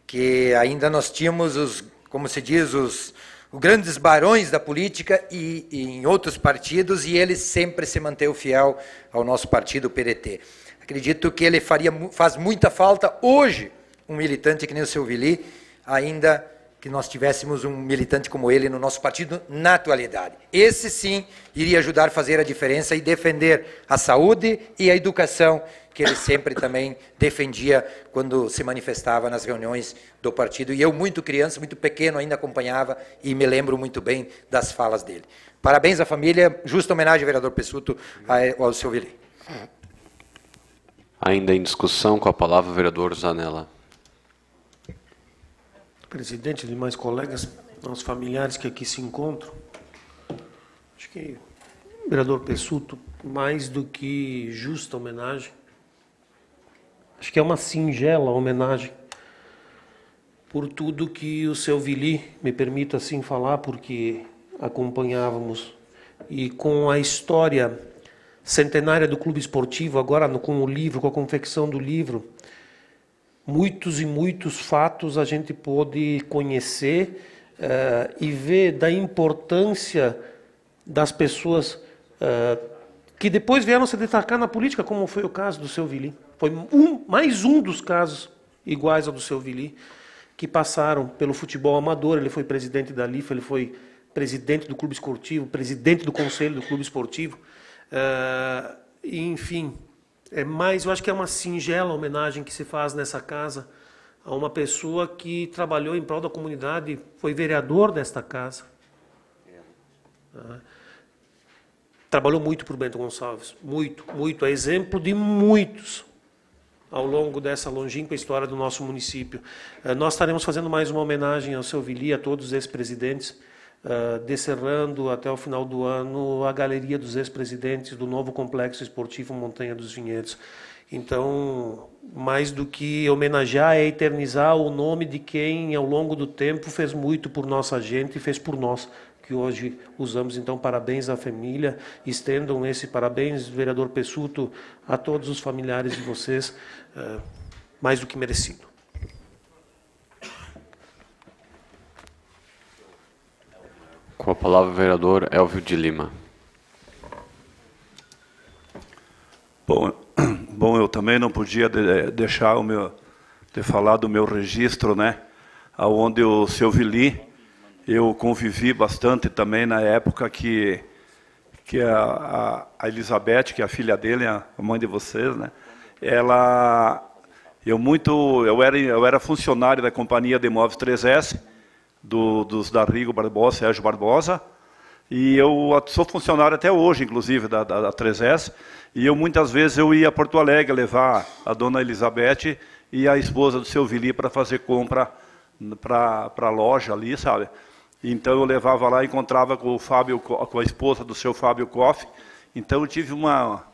que ainda nós tínhamos os, como se diz, os, os grandes barões da política e, e, em outros partidos, e ele sempre se manteve fiel ao nosso partido, o PDT. Acredito que ele faria, faz muita falta hoje um militante que nem o seu Vili, ainda que nós tivéssemos um militante como ele no nosso partido na atualidade. Esse sim iria ajudar a fazer a diferença e defender a saúde e a educação que ele sempre também defendia quando se manifestava nas reuniões do partido. E eu, muito criança, muito pequeno, ainda acompanhava e me lembro muito bem das falas dele. Parabéns à família, justa homenagem vereador Pessuto ao seu Vilei. Ainda em discussão, com a palavra o vereador Zanella. Presidente, demais colegas, nossos familiares que aqui se encontram, acho que o vereador Pessuto, mais do que justa homenagem, Acho que é uma singela homenagem por tudo que o seu Vili, me permito assim falar, porque acompanhávamos. E com a história centenária do clube esportivo, agora com o livro, com a confecção do livro, muitos e muitos fatos a gente pôde conhecer uh, e ver da importância das pessoas uh, que depois vieram se destacar na política, como foi o caso do seu Vili foi um, mais um dos casos iguais ao do seu Vili, que passaram pelo futebol amador. Ele foi presidente da LIFA, ele foi presidente do clube esportivo, presidente do conselho do clube esportivo. Uh, enfim, é mais, eu acho que é uma singela homenagem que se faz nessa casa a uma pessoa que trabalhou em prol da comunidade, foi vereador desta casa. Uh, trabalhou muito por Bento Gonçalves, muito, muito, é exemplo de muitos ao longo dessa longínqua história do nosso município. Eh, nós estaremos fazendo mais uma homenagem ao seu Vili, a todos os ex-presidentes, eh, descerrando até o final do ano a galeria dos ex-presidentes do novo Complexo Esportivo Montanha dos Vinhedos. Então, mais do que homenagear, é eternizar o nome de quem, ao longo do tempo, fez muito por nossa gente e fez por nós que hoje usamos. Então, parabéns à família. Estendam esse parabéns, vereador Pessuto, a todos os familiares de vocês, eh, mais do que merecido. Com a palavra, o vereador Elvio de Lima. Bom, (clears throat) bom eu também não podia de, eh, deixar o meu de falar do meu registro, né? Aonde o seu Vili eu convivi bastante também na época que que a, a Elizabeth, que é a filha dele, a mãe de vocês, né? Ela eu muito eu era eu era funcionário da companhia de imóveis 3S do, dos Darrigo Barbosa, Sérgio Barbosa, e eu sou funcionário até hoje, inclusive da, da, da 3S, e eu muitas vezes eu ia a Porto Alegre levar a dona Elizabeth e a esposa do seu Vili para fazer compra para a loja ali, sabe? Então eu levava lá, encontrava com o Fábio, com a esposa do seu Fábio Koff. Então eu tive uma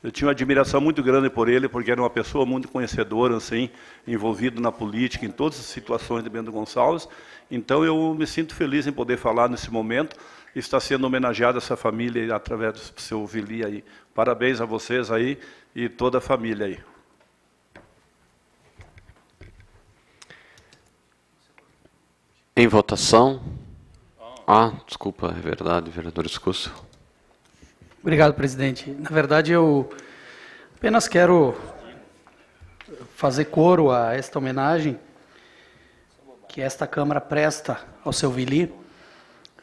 eu tinha uma admiração muito grande por ele, porque era uma pessoa muito conhecedora, assim, envolvido na política, em todas as situações de Bento Gonçalves. Então, eu me sinto feliz em poder falar nesse momento. Está sendo homenageada essa família através do seu Vili aí. Parabéns a vocês aí e toda a família aí. Em votação. Ah, desculpa, é verdade, vereador Escusso. Obrigado, presidente. Na verdade, eu apenas quero fazer coro a esta homenagem que esta Câmara presta ao seu Vili.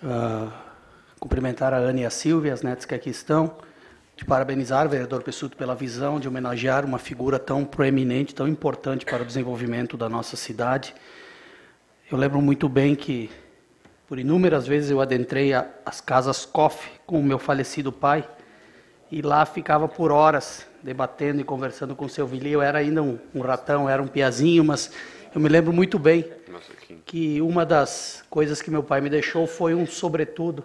Uh, cumprimentar a Ana e a Silvia, as netas que aqui estão, de parabenizar o vereador Pessuto pela visão de homenagear uma figura tão proeminente, tão importante para o desenvolvimento da nossa cidade. Eu lembro muito bem que por inúmeras vezes eu adentrei a, as casas coffee com o meu falecido pai e lá ficava por horas debatendo e conversando com o seu Vili. Eu era ainda um, um ratão, era um piazinho, mas eu me lembro muito bem que uma das coisas que meu pai me deixou foi um sobretudo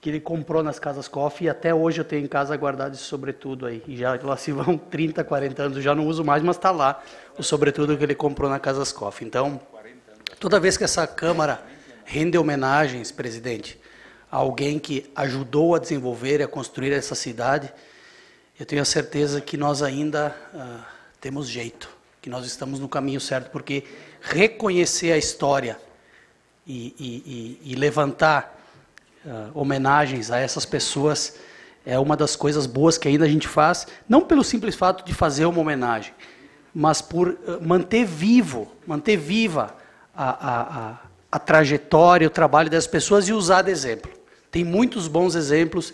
que ele comprou nas casas coffee e até hoje eu tenho em casa guardado esse sobretudo aí. E já lá se vão 30, (laughs) 40 anos, eu já não uso mais, mas está lá o sobretudo que ele comprou na casas coffee. Então, toda vez que essa Câmara render homenagens, presidente, a alguém que ajudou a desenvolver e a construir essa cidade, eu tenho a certeza que nós ainda uh, temos jeito, que nós estamos no caminho certo, porque reconhecer a história e, e, e, e levantar uh, homenagens a essas pessoas é uma das coisas boas que ainda a gente faz, não pelo simples fato de fazer uma homenagem, mas por ah, manter vivo, manter viva a, a a trajetória, o trabalho das pessoas e usar de exemplo. Tem muitos bons exemplos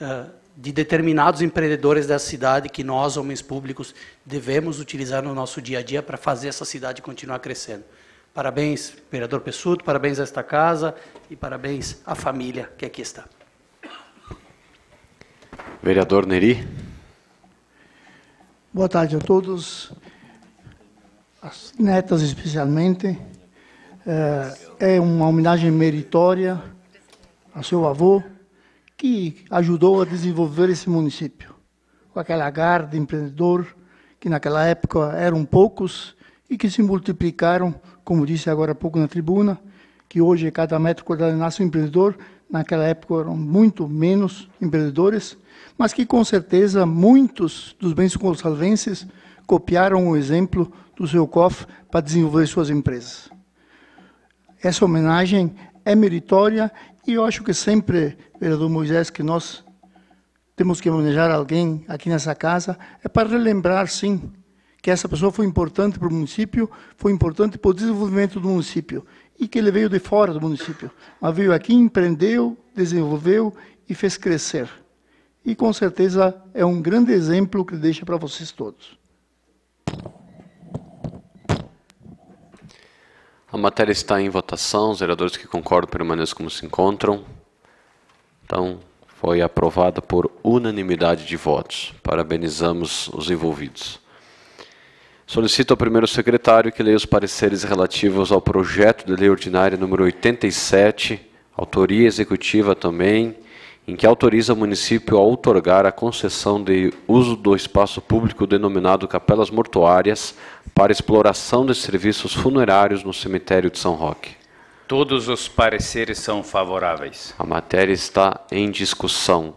uh, de determinados empreendedores da cidade que nós, homens públicos, devemos utilizar no nosso dia a dia para fazer essa cidade continuar crescendo. Parabéns, vereador Pessuto, parabéns a esta casa e parabéns à família que aqui está. Vereador Neri. Boa tarde a todos, as netas especialmente. É, é uma homenagem meritória a seu avô, que ajudou a desenvolver esse município, com aquela garra de empreendedor, que naquela época eram poucos e que se multiplicaram, como disse agora há pouco na tribuna, que hoje é cada metro quadrado nasce um empreendedor, naquela época eram muito menos empreendedores, mas que com certeza muitos dos bens consalvenses copiaram o exemplo do seu COF para desenvolver suas empresas essa homenagem é meritória e eu acho que sempre, vereador Moisés, que nós temos que homenagear alguém aqui nessa casa, é para relembrar, sim, que essa pessoa foi importante para o município, foi importante para o desenvolvimento do município e que ele veio de fora do município, mas veio aqui, empreendeu, desenvolveu e fez crescer. E com certeza é um grande exemplo que deixa para vocês todos. A matéria está em votação. Os vereadores que concordam permaneçam como se encontram. Então, foi aprovada por unanimidade de votos. Parabenizamos os envolvidos. Solicito ao primeiro secretário que leia os pareceres relativos ao projeto de lei ordinária número 87, autoria executiva também, em que autoriza o município a outorgar a concessão de uso do espaço público denominado Capelas Mortuárias para exploração de serviços funerários no cemitério de São Roque. Todos os pareceres são favoráveis. A matéria está em discussão.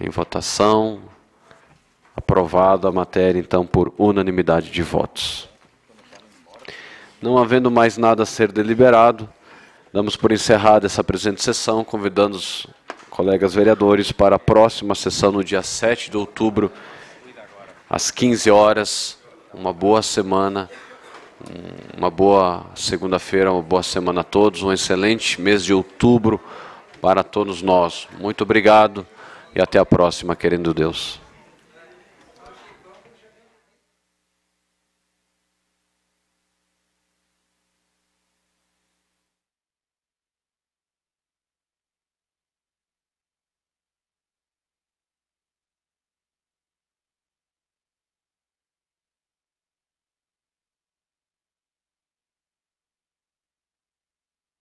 Em votação. Aprovada a matéria, então, por unanimidade de votos. Não havendo mais nada a ser deliberado, damos por encerrada essa presente sessão, convidando os colegas vereadores, para a próxima sessão no dia 7 de outubro, às 15 horas. Uma boa semana, uma boa segunda-feira, uma boa semana a todos, um excelente mês de outubro para todos nós. Muito obrigado e até a próxima, querendo Deus.